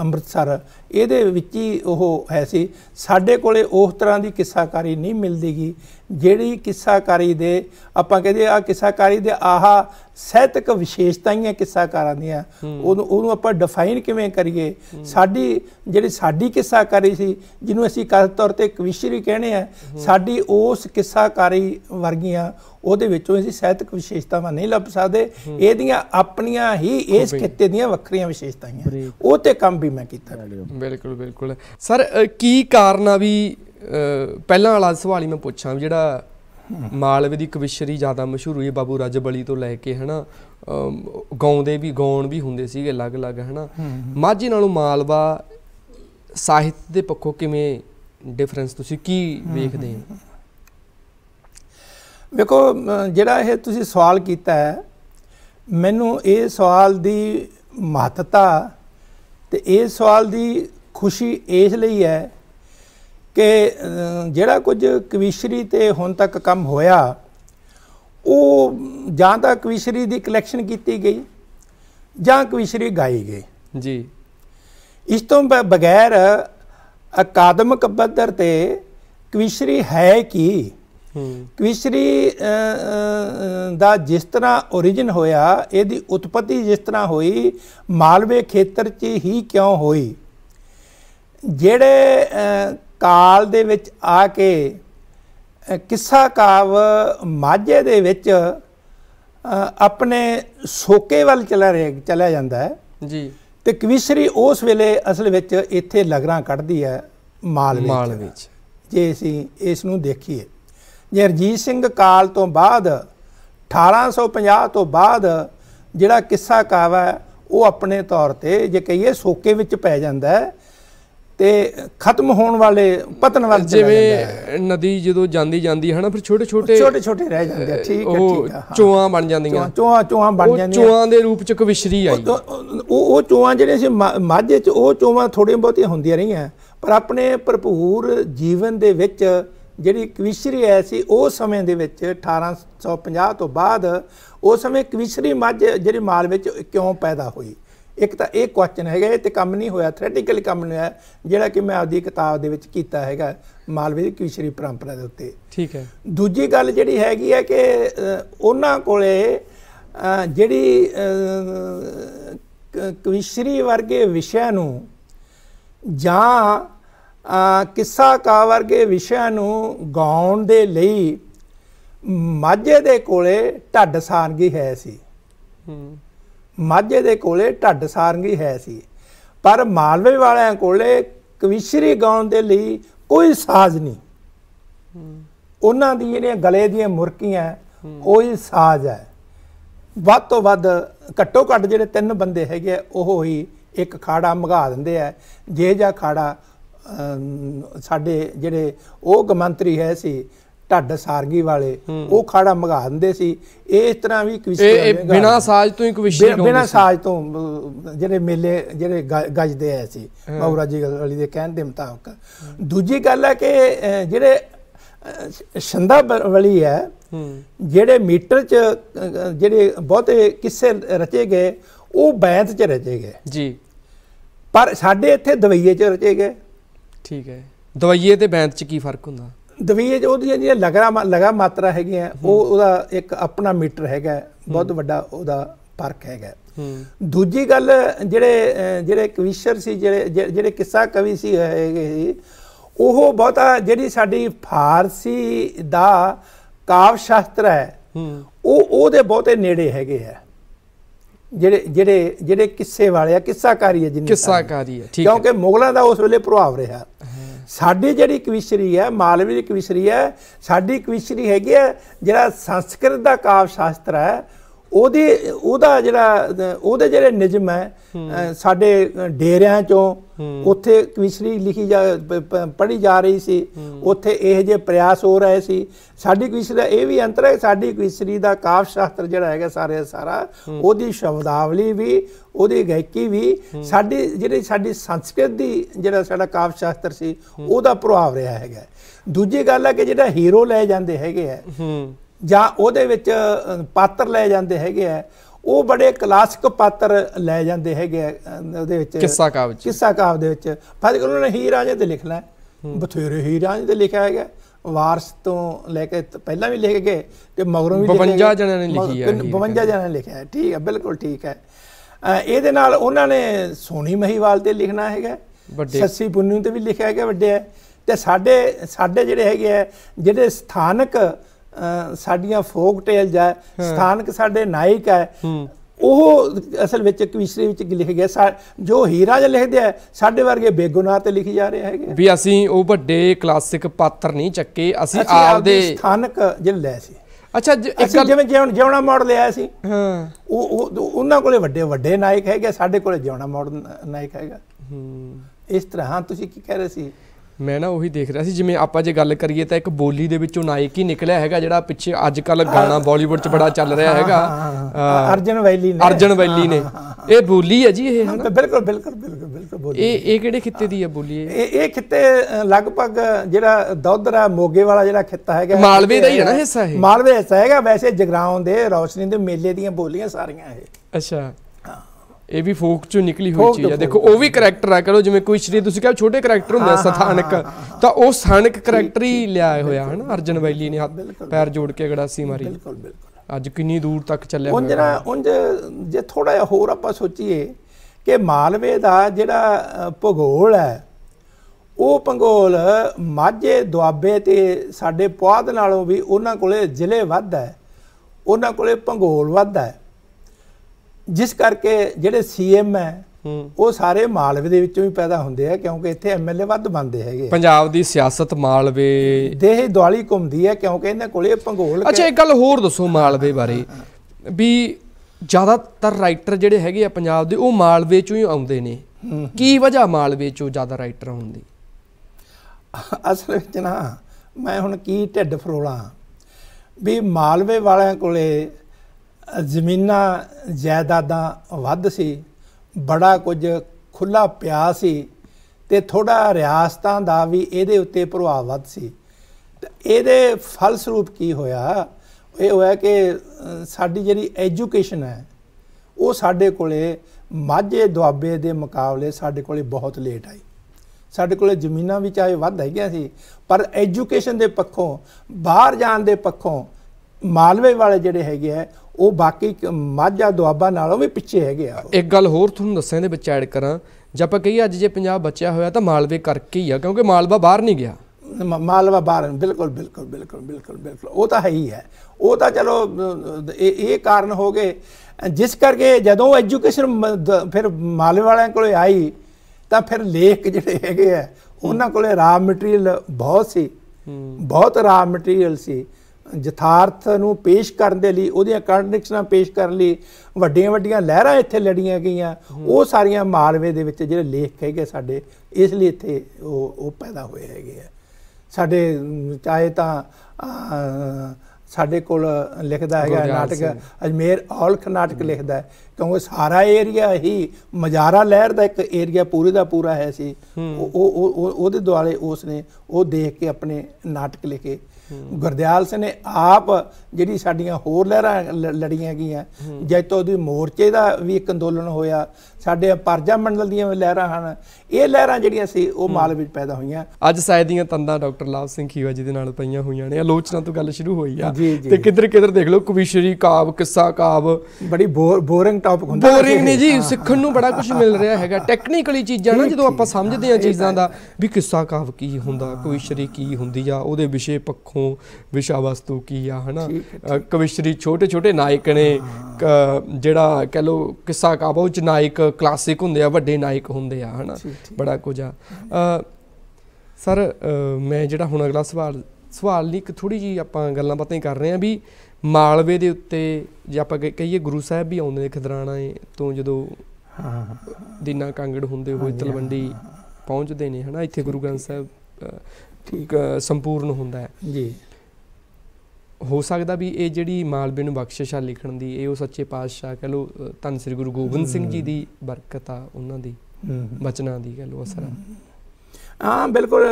[SPEAKER 2] ਅੰਮ੍ਰਿਤਸਰ ਇਹਦੇ ਵਿੱਚ ਹੀ ਉਹ ਹੈ ਸੀ ਸਾਡੇ ਕੋਲੇ ਉਸ ਤਰ੍ਹਾਂ ਦੀ ਕਿੱਸਾਕਾਰੀ ਨਹੀਂ ਮਿਲਦੀਗੀ ਜਿਹੜੀ ਕਿੱਸਾਕਾਰੀ ਦੇ ਆਪਾਂ ਕਹਿੰਦੇ ਆ ਕਿੱਸਾਕਾਰੀ ਦੇ ਆਹਾ ਸਹਿਤਕ ਵਿਸ਼ੇਸ਼ਤਾਈਆਂ ਕਿੱਸਾਕਾਰਾਂ ਦੀਆਂ ਉਹਨੂੰ ਉਹਨੂੰ ਆਪਾਂ ਡਿਫਾਈਨ ਕਿਵੇਂ ਕਰੀਏ ਸਾਡੀ ਜਿਹੜੀ ਸਾਡੀ ਕਿੱਸਾਕਾਰੀ ਸੀ ਜਿਹਨੂੰ ਅਸੀਂ ਖਾਸ ਤੌਰ ਤੇ ਕਵਿਸ਼ਰੀ ਕਹਿੰਦੇ ਆ ਸਾਡੀ ਉਸ ਕਿੱਸਾਕਾਰੀ ਵਰਗੀਆਂ ਉਹਦੇ ਵਿੱਚੋਂ ਅਸੀਂ ਸਹਿਤਕ ਵਿਸ਼ੇਸ਼ਤਾਵਾਂ ਨਹੀਂ ਲੱਭ ਸਕਦੇ ਇਹਦੀਆਂ ਆਪਣੀਆਂ
[SPEAKER 1] ਹੀ ਇਸ ਖਿੱਤੇ
[SPEAKER 2] ਦੀਆਂ ਵੱਖਰੀਆਂ ਵਿਸ਼ੇਸ਼ਤਾਈਆਂ
[SPEAKER 1] ਉਹ ਤੇ ਕੰਮ ਵੀ ਮੈਂ ਕੀਤਾ ਬਿਲਕੁਲ ਬਿਲਕੁਲ ਸਰ ਕੀ ਕਾਰਨ ਆ ਵੀ ਪਹਿਲਾਂ ਵਾਲਾ ਸਵਾਲ ਹੀ ਮੈਂ ਪੁੱਛਾਂ ਜਿਹੜਾ ਮਾਲਵੇ ਦੀ ਕਵਿਸ਼ਰੀ ਜ਼ਿਆਦਾ ਮਸ਼ਹੂਰ ਹੋਈ ਬਾਬੂ ਰਜਬਲੀ ਤੋਂ ਲੈ ਕੇ ਹਨਾ ਗਾਉਂਦੇ ਵੀ ਗਾਉਣ ਵੀ ਹੁੰਦੇ ਸੀਗੇ ਅਲੱਗ-ਅਲੱਗ ਹਨਾ ਮਾਝੀ ਨਾਲੋਂ ਮਾਲਵਾ ਸਾਹਿਤ ਦੇ ਪੱਖੋਂ ਕਿਵੇਂ ਡਿਫਰੈਂਸ ਤੁਸੀਂ ਕੀ ਵੇਖਦੇ ਹੋ
[SPEAKER 2] ਵੇਖੋ ਜਿਹੜਾ ਇਹ ਤੁਸੀਂ ਸਵਾਲ ਕੀਤਾ ਹੈ ਮੈਨੂੰ ਇਹ ਸਵਾਲ ਦੀ ਮਹੱਤਤਾ ਤੇ ਇਹ ਸਵਾਲ ਦੀ ਖੁਸ਼ੀ ਇਸ ਲਈ ਹੈ ਕਿ ਜਿਹੜਾ ਕੁਝ ਕਵੀਸ਼ਰੀ ਤੇ ਹੁਣ ਤੱਕ ਕੰਮ ਹੋਇਆ ਉਹ ਜਾਂ ਤਾਂ ਕਵੀਸ਼ਰੀ ਦੀ ਕਲੈਕਸ਼ਨ ਕੀਤੀ ਗਈ ਜਾਂ ਕਵੀਸ਼ਰੀ ਗਾਈ ਗਈ ਜੀ ਇਸ ਤੋਂ ਬਗੈਰ ਅਕਾਦਮਿਕ ਪੱਧਰ ਤੇ ਕਵੀਸ਼ਰੀ ਹੈ ਕੀ ਕਵੀਸ਼ਰੀ ਦਾ ਜਿਸ ਤਰ੍ਹਾਂ origin ਹੋਇਆ ਇਹਦੀ ਉਤਪਤੀ ਜਿਸ ਤਰ੍ਹਾਂ ਹੋਈ ਮਾਲਵੇ ਖੇਤਰ 'ਚ ਹੀ ਕਿਉਂ ਹੋਈ ਜਿਹੜੇ ਕਾਲ ਦੇ ਵਿੱਚ ਆ ਕੇ ਕਿੱਸਾ ਕਾਵ ਮਾਝੇ ਦੇ ਵਿੱਚ ਆਪਣੇ ਸੋਕੇ ਵੱਲ ਚਲਾ ਰਿਹਾ ਚਲਾ ਜਾਂਦਾ ਹੈ ਜੀ ਤੇ ਕਵਿਸ਼ਰੀ ਉਸ ਵੇਲੇ ਅਸਲ ਵਿੱਚ ਇੱਥੇ ਲਗਰਾਂ ਕੱਢਦੀ ਹੈ ਮਾਲ ਵਿੱਚ ਜੇ ਅਸੀਂ ਇਸ ਨੂੰ ਦੇਖੀਏ ਜੇ ਰਜੀਤ ਸਿੰਘ ਕਾਲ ਤੋਂ ਬਾਅਦ 1850 ਤੋਂ ਬਾਅਦ ਜਿਹੜਾ ਕਿੱਸਾ ਕਾਵ ਹੈ ਉਹ ਆਪਣੇ ਤੌਰ ਤੇ ਜੇ ਕਹੀਏ ਸੋਕੇ ਵਿੱਚ ਪੈ ਜਾਂਦਾ ਹੈ ਤੇ ਖਤਮ ਹੋਣ ਵਾਲੇ ਪਤਨ
[SPEAKER 1] ਵਾਲੇ ਜਿਵੇਂ ਨਦੀ ਜਦੋਂ ਜਾਂਦੀ ਜਾਂਦੀ ਹੈ ਨਾ ਫਿਰ ਛੋਟੇ ਛੋਟੇ ਛੋਟੇ ਛੋਟੇ ਰਹਿ ਜਾਂਦੇ ਠੀਕ ਹੈ ਠੀਕ ਹੈ ਚੋਆਂ ਬਣ ਜਾਂਦੀਆਂ
[SPEAKER 2] ਚੋਆਂ ਚੋਆਂ ਬਣ ਜਾਂਦੀਆਂ ਚੋਆਂ ਦੇ ਰੂਪ ਚ ਕਵਿਸ਼ਰੀ ਆਈ ਉਹ ਉਹ ਚੋਆਂ ਜਿਹੜੇ ਸੀ ਮਾਝੇ ਚ ਉਹ ਚੋਆਂ ਥੋੜੇ ਬਹੁਤੇ ਹੁੰਦੀਆਂ ਰਹੀਆਂ ਪਰ ਆਪਣੇ ਭਰਪੂਰ ਜੀਵਨ ਦੇ ਵਿੱਚ ਜਿਹੜੀ ਕਵਿਸ਼ਰੀ ਆਈ ਸੀ ਉਹ ਸਮੇਂ ਦੇ ਵਿੱਚ 1850 ਤੋਂ ਬਾਅਦ ਉਸ ਸਮੇਂ ਕਵਿਸ਼ਰੀ ਮਾਝ ਜਿਹੜੀ ਮਾਲ ਵਿੱਚ ਕਿਉਂ ਪੈਦਾ ਹੋਈ ਇੱਕ ਤਾਂ ਇਹ ਕੁਐਸਚਨ ਹੈਗਾ ਇਹ ਤੇ ਕੰਮ ਨਹੀਂ ਹੋਇਆ ਥਿਓਰੀਟਿਕਲੀ ਕੰਮ ਨਹੀਂ ਹੋਇਆ ਜਿਹੜਾ ਕਿ ਮੈਂ ਆਪਦੀ ਕਿਤਾਬ ਦੇ ਵਿੱਚ ਕੀਤਾ ਹੈਗਾ ਮਾਲਵੇ ਦੀ ਕਿਸ਼ਰੀ ਪਰੰਪਰਾ ਦੇ ਉੱਤੇ ਠੀਕ ਹੈ ਦੂਜੀ ਗੱਲ ਜਿਹੜੀ ਹੈਗੀ ਹੈ ਕਿ ਉਹਨਾਂ ਕੋਲੇ ਜਿਹੜੀ ਕਵਿਸ਼ਰੀ ਵਰਗੇ ਵਿਸ਼ਿਆਂ ਨੂੰ ਜਾਂ ਕਿੱਸਾ ਕਾ ਵਰਗੇ ਵਿਸ਼ਿਆਂ ਨੂੰ ਗਾਉਣ ਦੇ ਲਈ ਮਾਝੇ ਦੇ ਕੋਲੇ ਢੱਡ ਸਾਨਗੀ ਹੈ ਸੀ ਹੂੰ ਮਾਝੇ ਦੇ ਕੋਲੇ ਢੱਡ ਸਾਰੰਗੀ ਹੈ ਸੀ ਪਰ ਮਾਲਵੇ ਵਾਲਿਆਂ ਕੋਲੇ ਕਵਿਸ਼ਰੀ ਗਾਉਣ ਦੇ ਲਈ ਕੋਈ ਸਾਜ਼ ਨਹੀਂ ਉਹਨਾਂ ਦੀ ਜਿਹੜੀਆਂ ਗਲੇ ਦੀਆਂ ਮੁਰਕੀਆਂ ਕੋਈ ਸਾਜ਼ ਹੈ ਵੱਧ ਤੋਂ ਵੱਧ ਘੱਟੋ ਘੱਟ ਜਿਹੜੇ ਤਿੰਨ ਬੰਦੇ ਹੈਗੇ ਉਹ ਹੀ ਇੱਕ ਖਾੜਾ ਮਗਾ ਦਿੰਦੇ ਆ ਜੇ ਜਾਂ ਖਾੜਾ ਸਾਡੇ ਜਿਹੜੇ ਉਹ ਗਮੰਤਰੀ ਹੈ ਸੀ ਢੱਡ ਸਾਰਗੀ ਵਾਲੇ ਉਹ ਖਾੜਾ ਮਗਾ ਦਿੰਦੇ ਸੀ ਇਸ ਤਰ੍ਹਾਂ ਵੀ ਕਵਿਸ਼ੀ ਇਹ ਬਿਨਾ ਸਾਜ ਤੋਂ ਹੀ ਕਵਿਸ਼ੀ ਗਾਉਂਦੇ ਬਿਨਾ ਸਾਜ ਤੋਂ ਜਿਹੜੇ ਮੇਲੇ ਜਿਹੜੇ ਗੱਜਦੇ ਆਏ ਸੀ ਜੀ ਅਲੀ ਦੇ ਕਹਿਣ ਦੇ ਮੁਤਾਬਕ ਦੂਜੀ ਗੱਲ ਹੈ ਕਿ ਜਿਹੜੇ ਸੰਧਾ ਵਲੀ ਹੈ ਜਿਹੜੇ ਮੀਟਰ ਚ ਜਿਹੜੇ ਬਹੁਤੇ ਕਿਸੇ ਰਚੇ ਗਏ ਉਹ ਬੈਂਤ ਚ ਰਚੇ ਗਏ ਜੀ ਪਰ ਸਾਡੇ ਇੱਥੇ ਦਵਈਏ ਚ ਰਚੇ ਗਏ
[SPEAKER 1] ਠੀਕ ਹੈ ਦਵਈਏ ਤੇ ਬੈਂਤ ਚ ਕੀ ਫਰਕ ਹੁੰਦਾ
[SPEAKER 2] ਜੋ ਉਹਦੀਆਂ ਜਿਹੜੀਆਂ ਲਗਰਾ ਲਗਾ ਮਾਤਰਾ ਹੈਗੀਆਂ ਉਹ ਉਹਦਾ ਇੱਕ ਆਪਣਾ ਮੀਟਰ ਹੈਗਾ ਬਹੁਤ ਵੱਡਾ ਉਹਦਾ ਫਰਕ ਹੈਗਾ ਦੂਜੀ ਗੱਲ ਜਿਹੜੇ ਜਿਹੜੇ ਕਵੀਸ਼ਰ ਸੀ ਜਿਹੜੇ ਜਿਹੜੇ ਕਿੱਸਾ ਕਵੀ ਸੀ ਹੈਗੇ ਉਹ ਬਹੁਤਾ ਜਿਹੜੀ ਸਾਡੀ ਫਾਰਸੀ ਦਾ ਕਾਵ ਸ਼ਾਸਤਰ ਹੈ ਉਹ ਉਹਦੇ ਬਹੁਤੇ ਨੇੜੇ ਹੈਗੇ ਆ ਜਿਹੜੇ ਜਿਹੜੇ ਜਿਹੜੇ ਕਿੱਸੇ ਵਾਲੇ ਆ ਕਿੱਸਾਕਾਰੀ ਹੈ ਜਿੰਨੇ ਕਿੱਸਾਕਾਰੀ ਹੈ ਠੀਕ ਕਿਉਂਕਿ ਮੁਗਲਾਂ ਦਾ ਉਸ ਵੇਲੇ ਪ੍ਰਭਾਵ ਰਿਹਾ ਸਾਡੀ ਜਿਹੜੀ ਕਵਿਸ਼ਰੀ ਹੈ ਮਾਲਵੀ ਦੀ ਕਵਿਸ਼ਰੀ ਹੈ ਸਾਡੀ ਕਵਿਸ਼ਰੀ ਹੈਗੀ ਹੈ ਜਿਹੜਾ ਸੰਸਕ੍ਰਿਤ ਦਾ ਕਾਵ ਸ਼ਾਸਤਰ ਹੈ ਉਹਦੇ ਉਹਦਾ ਜਿਹੜਾ ਉਹਦੇ ਜਿਹੜੇ ਨਿਜਮ ਹੈ ਸਾਡੇ ਡੇਰਿਆਂ ਚੋਂ ਉੱਥੇ ਕਵਿਸ਼ਰੀ ਲਿਖੀ ਜਾ ਪੜ੍ਹੀ ਜਾ ਰਹੀ ਸੀ ਉੱਥੇ ਇਹ ਜੇ ਪ੍ਰਯਾਸ ਹੋ ਰਹੇ ਸੀ ਸਾਡੀ ਕਵਿਸ਼ਰੀ ਦਾ ਇਹ ਵੀ ਅੰਤਰ ਹੈ ਸਾਡੀ ਕਵਿਸ਼ਰੀ ਦਾ ਕਾਫ ਸ਼ਾਸਤਰ ਜਿਹੜਾ ਹੈਗਾ ਸਾਰੇ ਸਾਰਾ ਉਹਦੀ ਸ਼ਬਦਾਵਲੀ ਵੀ ਉਹਦੀ ਗਾਇਕੀ ਵੀ ਸਾਡੀ ਜਿਹੜੀ ਸਾਡੀ ਸੰਸਕ੍ਰਿਤ ਦੀ ਜਿਹੜਾ ਸਾਡਾ ਕਾਫ ਸ਼ਾਸਤਰ ਸੀ ਉਹਦਾ ਪ੍ਰਭਾਵ ਰਿਹਾ ਹੈਗਾ ਦੂਜੀ ਗੱਲ ਹੈ ਕਿ ਜਿਹੜਾ ਹੀਰੋ ਲੈ ਜਾਂਦੇ ਹੈਗੇ ਆ ਜਾਂ ਉਹਦੇ ਵਿੱਚ ਪਾਤਰ ਲੈ ਜਾਂਦੇ ਹੈਗੇ ਆ ਉਹ ਬੜੇ ਕਲਾਸਿਕ ਪਾਤਰ ਲੈ ਜਾਂਦੇ ਹੈਗੇ ਉਹਦੇ ਵਿੱਚ ਕਿੱਸਾ ਕਾਵ ਵਿੱਚ ਕਿੱਸਾ ਕਾਵ ਦੇ ਵਿੱਚ ਫਿਰ ਉਹਨਾਂ ਨੇ ਹੀਰ ਰਾਂਝੇ ਤੇ ਲਿਖਣਾ ਬਥੇਰੇ ਹੀਰ ਰਾਂਝੇ ਤੇ ਲਿਖਿਆ ਹੈਗਾ ਵਾਰਸ ਤੋਂ ਲੈ ਕੇ ਪਹਿਲਾਂ ਵੀ ਲਿਖ ਗਏ ਤੇ ਮਗਰੋਂ ਵੀ 52 ਜਣਿਆਂ ਨੇ ਲਿਖੀ ਹੈ 52 ਜਣਿਆਂ ਨੇ ਲਿਖਿਆ ਠੀਕ ਹੈ ਬਿਲਕੁਲ ਠੀਕ ਹੈ ਇਹਦੇ ਨਾਲ ਉਹਨਾਂ ਨੇ ਸੋਨੀ ਮਹੀਵਾਲ ਤੇ ਲਿਖਣਾ ਹੈਗਾ ਸੱਸੀ ਪੁੰਨੂ ਤੇ ਵੀ ਲਿਖਿਆ ਹੈਗਾ ਵੱਡੇ ਤੇ ਸਾਡੇ ਸਾਡੇ ਜਿਹੜੇ ਹੈਗੇ ਆ ਜਿਹੜੇ ਸਥਾਨਕ ਸਾਡੀਆਂ ਫੋਕ ਟੇਲਸ ਹੈ ਸਥਾਨਕ ਸਾਡੇ ਨਾਇਕ ਹੈ ਉਹ ਅਸਲ ਵਿੱਚ ਕਵਿਸ਼ਰੀ ਵਿੱਚ ਲਿਖ ਗਿਆ ਜੋ ਹੀਰਾ ਜ ਲਿਖਦੇ ਆ ਸਾਡੇ ਵਰਗੇ ਬੇਗੁਨਾਹ ਤੇ ਲਿਖੀ ਜਾ ਰਹੇ ਹੈਗੇ
[SPEAKER 1] ਵੀ ਅਸੀਂ ਉਹ ਵੱਡੇ ਕਲਾਸਿਕ ਪਾਤਰ ਨਹੀਂ ਚੱਕੇ ਅਸੀਂ ਆਪਦੇ ਸਥਾਨਕ ਜਿਹ
[SPEAKER 2] ਲੈ ਸੀ ਅੱਛਾ ਇੱਕ ਜਿਵੇਂ ਜਿਉਣਾ ਮੋੜ ਲਿਆ ਸੀ ਹਾਂ ਉਹ ਉਹਨਾਂ ਕੋਲੇ ਵੱਡੇ ਵੱਡੇ ਨਾਇਕ ਹੈਗੇ ਸਾਡੇ ਕੋਲੇ ਜਿਉਣਾ ਮੋੜ ਨਾਇਕ ਹੈਗਾ ਹੂੰ ਇਸ ਤਰ੍ਹਾਂ ਤੁਸੀਂ ਕੀ ਕਹਿ ਰਹੇ ਸੀ
[SPEAKER 1] ਮੈਂ ਨਾ ਉਹੀ ਦੇਖ ਰਿਹਾ ਸੀ ਜਿਵੇਂ ਆਪਾਂ ਜੇ ਗੱਲ ਕਰੀਏ ਤਾਂ ਇੱਕ ਬੋਲੀ ਦੇ ਵਿੱਚੋਂ ਨਾਇਕ ਹੀ ਨਿਕਲਿਆ ਹੈਗਾ ਜਿਹੜਾ ਪਿੱਛੇ ਅੱਜ ਕੱਲ ਗਾਣਾ ਬਾਲੀਵੁੱਡ 'ਚ ਬੜਾ ਚੱਲ ਰਿਹਾ ਹੈਗਾ ਅਰਜਨ ਵੈਲੀ ਨੇ ਅਰਜਨ ਵੈਲੀ ਨੇ ਇਹ ਬੋਲੀ ਹੈ ਜੀ ਇਹ ਹਾਂ ਬਿਲਕੁਲ ਬਿਲਕੁਲ ਬਿਲਕੁਲ ਬਿਲਕੁਲ ਬੋਲੀ ਇਹ ਇਹ ਕਿਹੜੇ ਖਿੱਤੇ ਦੀ ਹੈ ਬੋਲੀ ਇਹ ਇਹ
[SPEAKER 2] ਖਿੱਤੇ ਲਗਭਗ ਜਿਹੜਾ ਦੌਧਰਾ ਮੋਗੇ ਵਾਲਾ ਜਿਹੜਾ ਖਿੱਤਾ ਹੈਗਾ ਮਾਲਵੇ ਦਾ ਹੀ ਹੈ ਨਾ ਹਿੱਸਾ ਇਹ ਮਾਲਵੇ ਹਿੱਸਾ ਹੈਗਾ ਵੈਸੇ ਜਗਰਾਉਂ ਦੇ ਰੌਸ਼ਨੀ ਦੇ ਮੇਲੇ ਦੀਆਂ ਬੋਲੀਆਂ ਸਾਰੀਆਂ ਇਹ
[SPEAKER 1] ਅੱਛਾ ਇਹ ਵੀ ਫੋਕ ਚੋਂ ਨਿਕਲੀ ਹੋਈ ਚੀਜ਼ ਹੈ ਦੇਖੋ ਉਹ ਵੀ ਕੈਰੈਕਟਰ ਆ ਕਰੋ ਜਿਵੇਂ ਕੋਈ ਸ਼੍ਰੀ ਤੁਸੀਂ ਕਹੋ ਛੋਟੇ ਕੈਰੈਕਟਰ ਹੁੰਦੇ ਸਥਾਨਕ ਤਾਂ ਉਹ ਸਥਾਨਕ ਕੈਰੈਕਟਰ ਹੀ ਲਿਆਇਆ ਹੋਇਆ ਹਨ ਅਰਜਨ ਵੈਲੀ ਨੇ ਹੱਥ ਪੈਰ ਜੋੜ ਕੇ ਗੜਾਸੀ ਮਾਰੀ ਬਿਲਕੁਲ ਬਿਲਕੁਲ ਅੱਜ ਕਿੰਨੀ ਦੂਰ ਤੱਕ ਚੱਲਿਆ ਉਹ ਜਿਹੜਾ
[SPEAKER 2] ਉਹ ਜੇ ਥੋੜਾ ਜਿਹਾ ਹੋਰ ਆਪਾਂ ਸੋਚੀਏ ਕਿ ਮਾਲਵੇ ਦਾ ਜਿਹੜਾ ਭੂਗੋਲ ਹੈ ਉਹ ਭੂਗੋਲ ਮਾਝੇ ਦੁਆਬੇ ਤੇ ਸਾਡੇ ਪੁਆਧ ਨਾਲੋਂ ਵੀ ਉਹਨਾਂ ਕੋਲੇ ਜ਼ਿਲ੍ਹੇ ਵੱਧ ਹੈ ਉਹਨਾਂ ਕੋਲੇ ਭੂਗੋਲ ਵੱਧ ਹੈ ਜਿਸ ਕਰਕੇ ਜਿਹੜੇ ਸੀਐਮ ਹੈ ਉਹ ਸਾਰੇ ਮਾਲਵੇ ਦੇ ਵਿੱਚੋਂ ਹੀ ਪੈਦਾ ਹੁੰਦੇ ਆ ਕਿਉਂਕਿ ਇੱਥੇ ਐਮਐਲਏ ਵੱਧ ਬੰਦੇ ਹੈਗੇ
[SPEAKER 1] ਪੰਜਾਬ ਦੀ ਸਿਆਸਤ ਮਾਲਵੇ ਦੇਹ ਦਵਾਲੀ ਘੁੰਮਦੀ ਹੈ ਕਿਉਂਕਿ ਇਹਨਾਂ ਕੋਲੇ ਭੰਗੋਲ ਅੱਛਾ ਇੱਕ ਗੱਲ ਹੋਰ ਦੱਸੋ ਮਾਲਵੇ ਬਾਰੇ ਵੀ ਜ਼ਿਆਦਾਤਰ ਰਾਈਟਰ ਜਿਹੜੇ ਹੈਗੇ ਆ ਪੰਜਾਬ ਦੇ ਉਹ ਮਾਲਵੇ ਚੋਂ ਹੀ ਆਉਂਦੇ ਨੇ ਕੀ ਵਜ੍ਹਾ ਮਾਲਵੇ ਚੋਂ ਜ਼ਿਆਦਾ ਰਾਈਟਰ ਹੁੰਦੇ ਦੀ
[SPEAKER 2] ਅਸਲ ਵਿੱਚ ਨਾ ਮੈਂ ਹੁਣ ਕੀ ਢਿੱਡ ਫਰੋਲਾਂ ਵੀ ਮਾਲਵੇ ਵਾਲਿਆਂ ਕੋਲੇ ਜ਼ਮੀਨਾਂ ਜਾਇਦਾਦਾਂ ਵੱਧ ਸੀ ਬੜਾ ਕੁਝ ਖੁੱਲਾ ਪਿਆ ਸੀ ਤੇ ਥੋੜਾ ਰਿਆਸਤਾਂ ਦਾ ਵੀ ਇਹਦੇ ਉੱਤੇ ਪ੍ਰਭਾਵ ਵੱਧ ਸੀ ਇਹਦੇ ਫਲਸਰੂਪ ਕੀ ਹੋਇਆ ਇਹ ਹੋਇਆ ਕਿ ਸਾਡੀ ਜਿਹੜੀ ਐਜੂਕੇਸ਼ਨ ਹੈ ਉਹ ਸਾਡੇ ਕੋਲੇ ਮਾਝੇ ਦੁਆਬੇ ਦੇ ਮੁਕਾਬਲੇ ਸਾਡੇ ਕੋਲੇ ਬਹੁਤ ਲੇਟ ਆਈ ਸਾਡੇ ਕੋਲੇ ਜ਼ਮੀਨਾਂ ਵੀ ਚਾਹੇ ਵੱਧ ਹੈਗੀਆਂ ਸੀ ਪਰ ਐਜੂਕੇਸ਼ਨ ਦੇ ਪੱਖੋਂ ਬਾਹਰ ਜਾਣ ਦੇ ਪੱਖੋਂ ਮਾਲਵੇ ਵਾਲੇ ਜਿਹੜੇ ਹੈਗੇ ਆ ਉਹ ਬਾਕੀ ਮਾਝਾ ਦੁਆਬਾ ਨਾਲੋਂ ਵੀ ਪਿੱਛੇ ਹੈਗੇ ਆ
[SPEAKER 1] ਇੱਕ ਗੱਲ ਹੋਰ ਤੁਹਾਨੂੰ ਦੱਸਾਂ ਇਹਦੇ ਵਿੱਚ ਐਡ ਕਰਾਂ ਜੇ ਆਪਾਂ ਕਹੀਏ ਅੱਜ ਜੇ ਪੰਜਾਬ ਬਚਿਆ ਹੋਇਆ ਤਾਂ ਮਾਲਵੇ ਕਰਕੇ ਹੀ ਆ ਕਿਉਂਕਿ ਮਾਲਵਾ ਬਾਹਰ ਨਹੀਂ ਗਿਆ
[SPEAKER 2] ਮਾਲਵਾ ਬਾਹਰ ਬਿਲਕੁਲ ਬਿਲਕੁਲ ਬਿਲਕੁਲ ਬਿਲਕੁਲ ਬਿਲਕੁਲ ਉਹ ਤਾਂ ਹੈ ਹੀ ਹੈ ਉਹ ਤਾਂ ਚਲੋ ਇਹ ਕਾਰਨ ਹੋ ਗਏ ਜਿਸ ਕਰਕੇ ਜਦੋਂ ਐਜੂਕੇਸ਼ਨ ਫਿਰ ਮਾਲਵੇ ਵਾਲਿਆਂ ਕੋਲੇ ਆਈ ਤਾਂ ਫਿਰ ਲੇਖ ਜਿਹੜੇ ਹੈਗੇ ਆ ਉਹਨਾਂ ਕੋਲੇ ਰਾ ਮਟੀਰੀਅਲ ਬਹੁਤ ਸੀ ਬਹੁਤ ਰਾ ਮਟੀਰੀਅਲ ਸੀ ਜਥਾਰਥ ਨੂੰ ਪੇਸ਼ ਕਰਨ ਦੇ ਲਈ ਉਹਦੀਆਂ ਕੰਡਿਕਸ਼ਨਾਂ ਪੇਸ਼ ਕਰਨ ਲਈ ਵੱਡੀਆਂ-ਵੱਡੀਆਂ ਲਹਿਰਾਂ ਇੱਥੇ ਲੜੀਆਂ ਗਈਆਂ ਉਹ ਸਾਰੀਆਂ ਮਾਲਵੇ ਦੇ ਵਿੱਚ ਜਿਹੜੇ ਲੇਖ ਕਹੇ ਸਾਡੇ ਇਸ ਲਈ ਇੱਥੇ ਉਹ ਉਹ ਪੈਦਾ ਹੋਏ ਹੈਗੇ ਆ ਸਾਡੇ ਚਾਹੇ ਤਾਂ ਸਾਡੇ ਕੋਲ ਲਿਖਦਾ ਹੈਗਾ ਨਾਟਕ ਅਜਮੇਰ ਔਲਖ ਨਾਟਕ ਲਿਖਦਾ ਹੈ ਕਿਉਂਕਿ ਸਾਰਾ ਏਰੀਆ ਹੀ ਮਜਾਰਾ ਲਹਿਰ ਦਾ ਇੱਕ ਏਰੀਆ ਪੂਰੇ ਦਾ ਪੂਰਾ ਹੈ ਸੀ ਉਹ ਉਹ ਉਹਦੇ ਦੁਆਲੇ ਉਸ ਨੇ ਉਹ ਦੇਖ ਕੇ ਆਪਣੇ ਨਾਟਕ ਲਿਖੇ ਗੁਰਦਿਆਲ ਸਿੰਘ ਨੇ ਆਪ ਜਿਹੜੀ ਸਾਡੀਆਂ ਹੋਰ ਲਹਿਰਾਂ ਲੜੀਆਂ ਗਈਆਂ ਜੈਤੋ ਦੀ ਮੋਰਚੇ ਦਾ ਵੀ ਇੱਕ ਅੰਦੋਲਨ ਹੋਇਆ ਸਾਡੇ ਪਰਜਾ ਮੰਡਲ ਦੀਆਂ ਲਹਿਰਾਂ ਹਨ ਇਹ ਲਹਿਰਾਂ ਜਿਹੜੀਆਂ ਸੀ ਉਹ ਮਾਲ ਵਿੱਚ ਪੈਦਾ ਹੋਈਆਂ
[SPEAKER 1] ਅੱਜ ਸਾਇਦ ਦੀਆਂ ਤੰਦਾਂ ਡਾਕਟਰ ਲਾਭ ਸਿੰਘ ਖੀਵਾ ਜੀ ਦੇ ਨਾਲ ਪਈਆਂ ਹੋਈਆਂ ਨੇ ਆਲੋਚਨਾ ਤੋਂ ਗੱਲ ਸ਼ੁਰੂ ਹੋਈ ਆ ਤੇ ਕਿੱਧਰ ਕਿੱਧਰ ਦੇਖ ਲਓ ਕਵਿਸ਼ਰੀ ਕਾਵ ਕਿੱਸਾ ਕਾਵ ਬੜੀ ਬੋਰਿੰਗ ਟਾਪਿਕ ਹੁੰਦਾ ਬੋਰਿੰਗ ਨਹੀਂ ਜੀ ਸਿੱਖਣ ਨੂੰ ਬੜਾ ਕੁਝ ਮਿਲ ਰਿਹਾ ਹੈਗਾ ਟੈਕਨੀਕਲੀ ਚੀਜ਼ਾਂ ਨਾ ਜਦੋਂ ਆਪਾਂ ਸਮਝਦੇ ਹਾਂ ਚੀਜ਼ਾਂ ਦਾ ਵੀ ਕਿੱਸਾ ਕਾਵ ਕੀ ਹੁੰਦਾ ਕਵਿਸ਼ਰੀ ਕੀ ਹੁੰਦੀ ਆ ਉਹਦੇ ਵਿਸ਼ੇ ਪੱਖੋਂ ਵਿਸ਼ਾ ਵਸਤੂ ਕੀ ਆ ਹਨਾ ਕਵਿਸ਼ਰੀ ਛੋਟੇ ਛੋਟੇ ਨਾਇਕ ਨੇ ਜਿਹੜਾ ਕਹ ਲੋ ਕਿੱਸਾ ਕਾਵ ਉਹ ਚ ਨਾਇਕ ਕਲਾਸਿਕ ਹੁੰਦੇ ਆ ਵੱਡੇ ਨਾਇਕ ਹੁੰਦੇ ਆ ਹਨਾ ਬੜਾ ਕੁਝ ਆ ਸਰ ਮੈਂ ਜਿਹੜਾ ਹੁਣ ਅਗਲਾ ਸਵਾਲ ਸਵਾਲ ਨਹੀਂ ਇੱਕ ਥੋੜੀ ਜੀ ਆਪਾਂ ਗੱਲਾਂ ਬਾਤਾਂ ਹੀ ਕਰ ਰਹੇ ਆ ਵੀ ਮਾਲਵੇ ਦੇ ਉੱਤੇ ਜੇ ਆਪਾਂ ਕਹੀਏ ਗੁਰੂ ਸਾਹਿਬ ਵੀ ਆਉਂਦੇ ਨੇ ਖਦਰਾਣਾ ਤੋਂ ਜਦੋਂ ਹਾਂ ਦਿਨਾ ਕਾਂਗੜ ਹੁੰਦੇ ਹੋਏ ਤਲਵੰਡੀ ਪਹੁੰਚਦੇ ਨੇ ਹਨਾ ਇੱਥੇ ਗੁਰੂ ਗ੍ਰੰਥ ਸਾਹਿਬ ਠੀਕ ਸੰਪੂਰਨ ਹੁੰਦਾ ਹੈ ਜੀ ਹੋ ਸਕਦਾ ਵੀ ਇਹ ਜਿਹੜੀ ਮਾਲਵੇ ਨੂੰ ਬਖਸ਼ਿਸ਼ ਆ ਲਿਖਣ ਦੀ ਇਹ ਉਹ ਸੱਚੇ ਪਾਤਸ਼ਾਹ ਕਹ ਲੋ ਧੰਨ ਸ੍ਰੀ ਗੁਰੂ ਗੋਬਿੰਦ ਸਿੰਘ ਜੀ ਦੀ ਬਰਕਤ ਆ ਉਹਨਾਂ ਦੀ ਬਚਨਾਂ ਦੀ ਕਹ ਲੋ ਅਸਰ
[SPEAKER 2] ਹਾਂ ਬਿਲਕੁਲ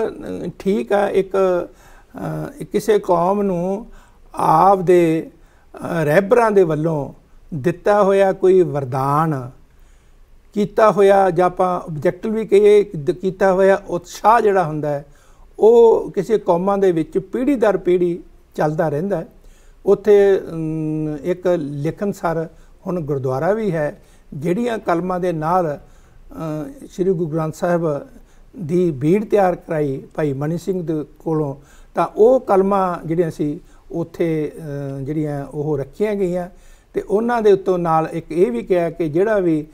[SPEAKER 2] ਠੀਕ ਆ ਇੱਕ ਕਿਸੇ ਕੌਮ ਨੂੰ ਆਪ ਦੇ ਰਹਿਬਰਾਂ ਦੇ ਵੱਲੋਂ ਦਿੱਤਾ ਹੋਇਆ ਕੋਈ ਵਰਦਾਨ ਕੀਤਾ ਹੋਇਆ ਜਾਂ ਆਪਾਂ ਆਬਜੈਕਟਿਵ ਵੀ ਕਹੀਏ ਕੀਤਾ ਹੋਇਆ ਉਤਸ਼ਾਹ ਜਿਹੜਾ ਹੁੰਦਾ ਉਹ ਕਿਸੇ ਕੌਮਾਂ ਦੇ ਵਿੱਚ ਪੀੜੀ ਦਰ ਪੀੜੀ ਚੱਲਦਾ ਰਹਿੰਦਾ ਉੱਥੇ ਇੱਕ ਲਿਖਣਸਰ ਹੁਣ ਗੁਰਦੁਆਰਾ ਵੀ ਹੈ ਜਿਹੜੀਆਂ ਕਲਮਾਂ ਦੇ ਨਾਲ ਸ੍ਰੀ ਗੁਰੂ ਗ੍ਰੰਥ ਸਾਹਿਬ ਦੀ ਬੀੜ ਤਿਆਰ ਕਰਾਈ ਭਾਈ ਮਨੀ ਸਿੰਘ ਦੇ ਕੋਲੋਂ ਤਾਂ ਉਹ ਕਲਮਾਂ ਜਿਹੜੀਆਂ ਸੀ ਉੱਥੇ ਜਿਹੜੀਆਂ ਉਹ ਰੱਖੀਆਂ ਗਈਆਂ ਤੇ ਉਹਨਾਂ ਦੇ ਉੱਤੋਂ ਨਾਲ ਇੱਕ ਇਹ ਵੀ ਕਿਹਾ ਕਿ ਜਿਹੜਾ ਵੀ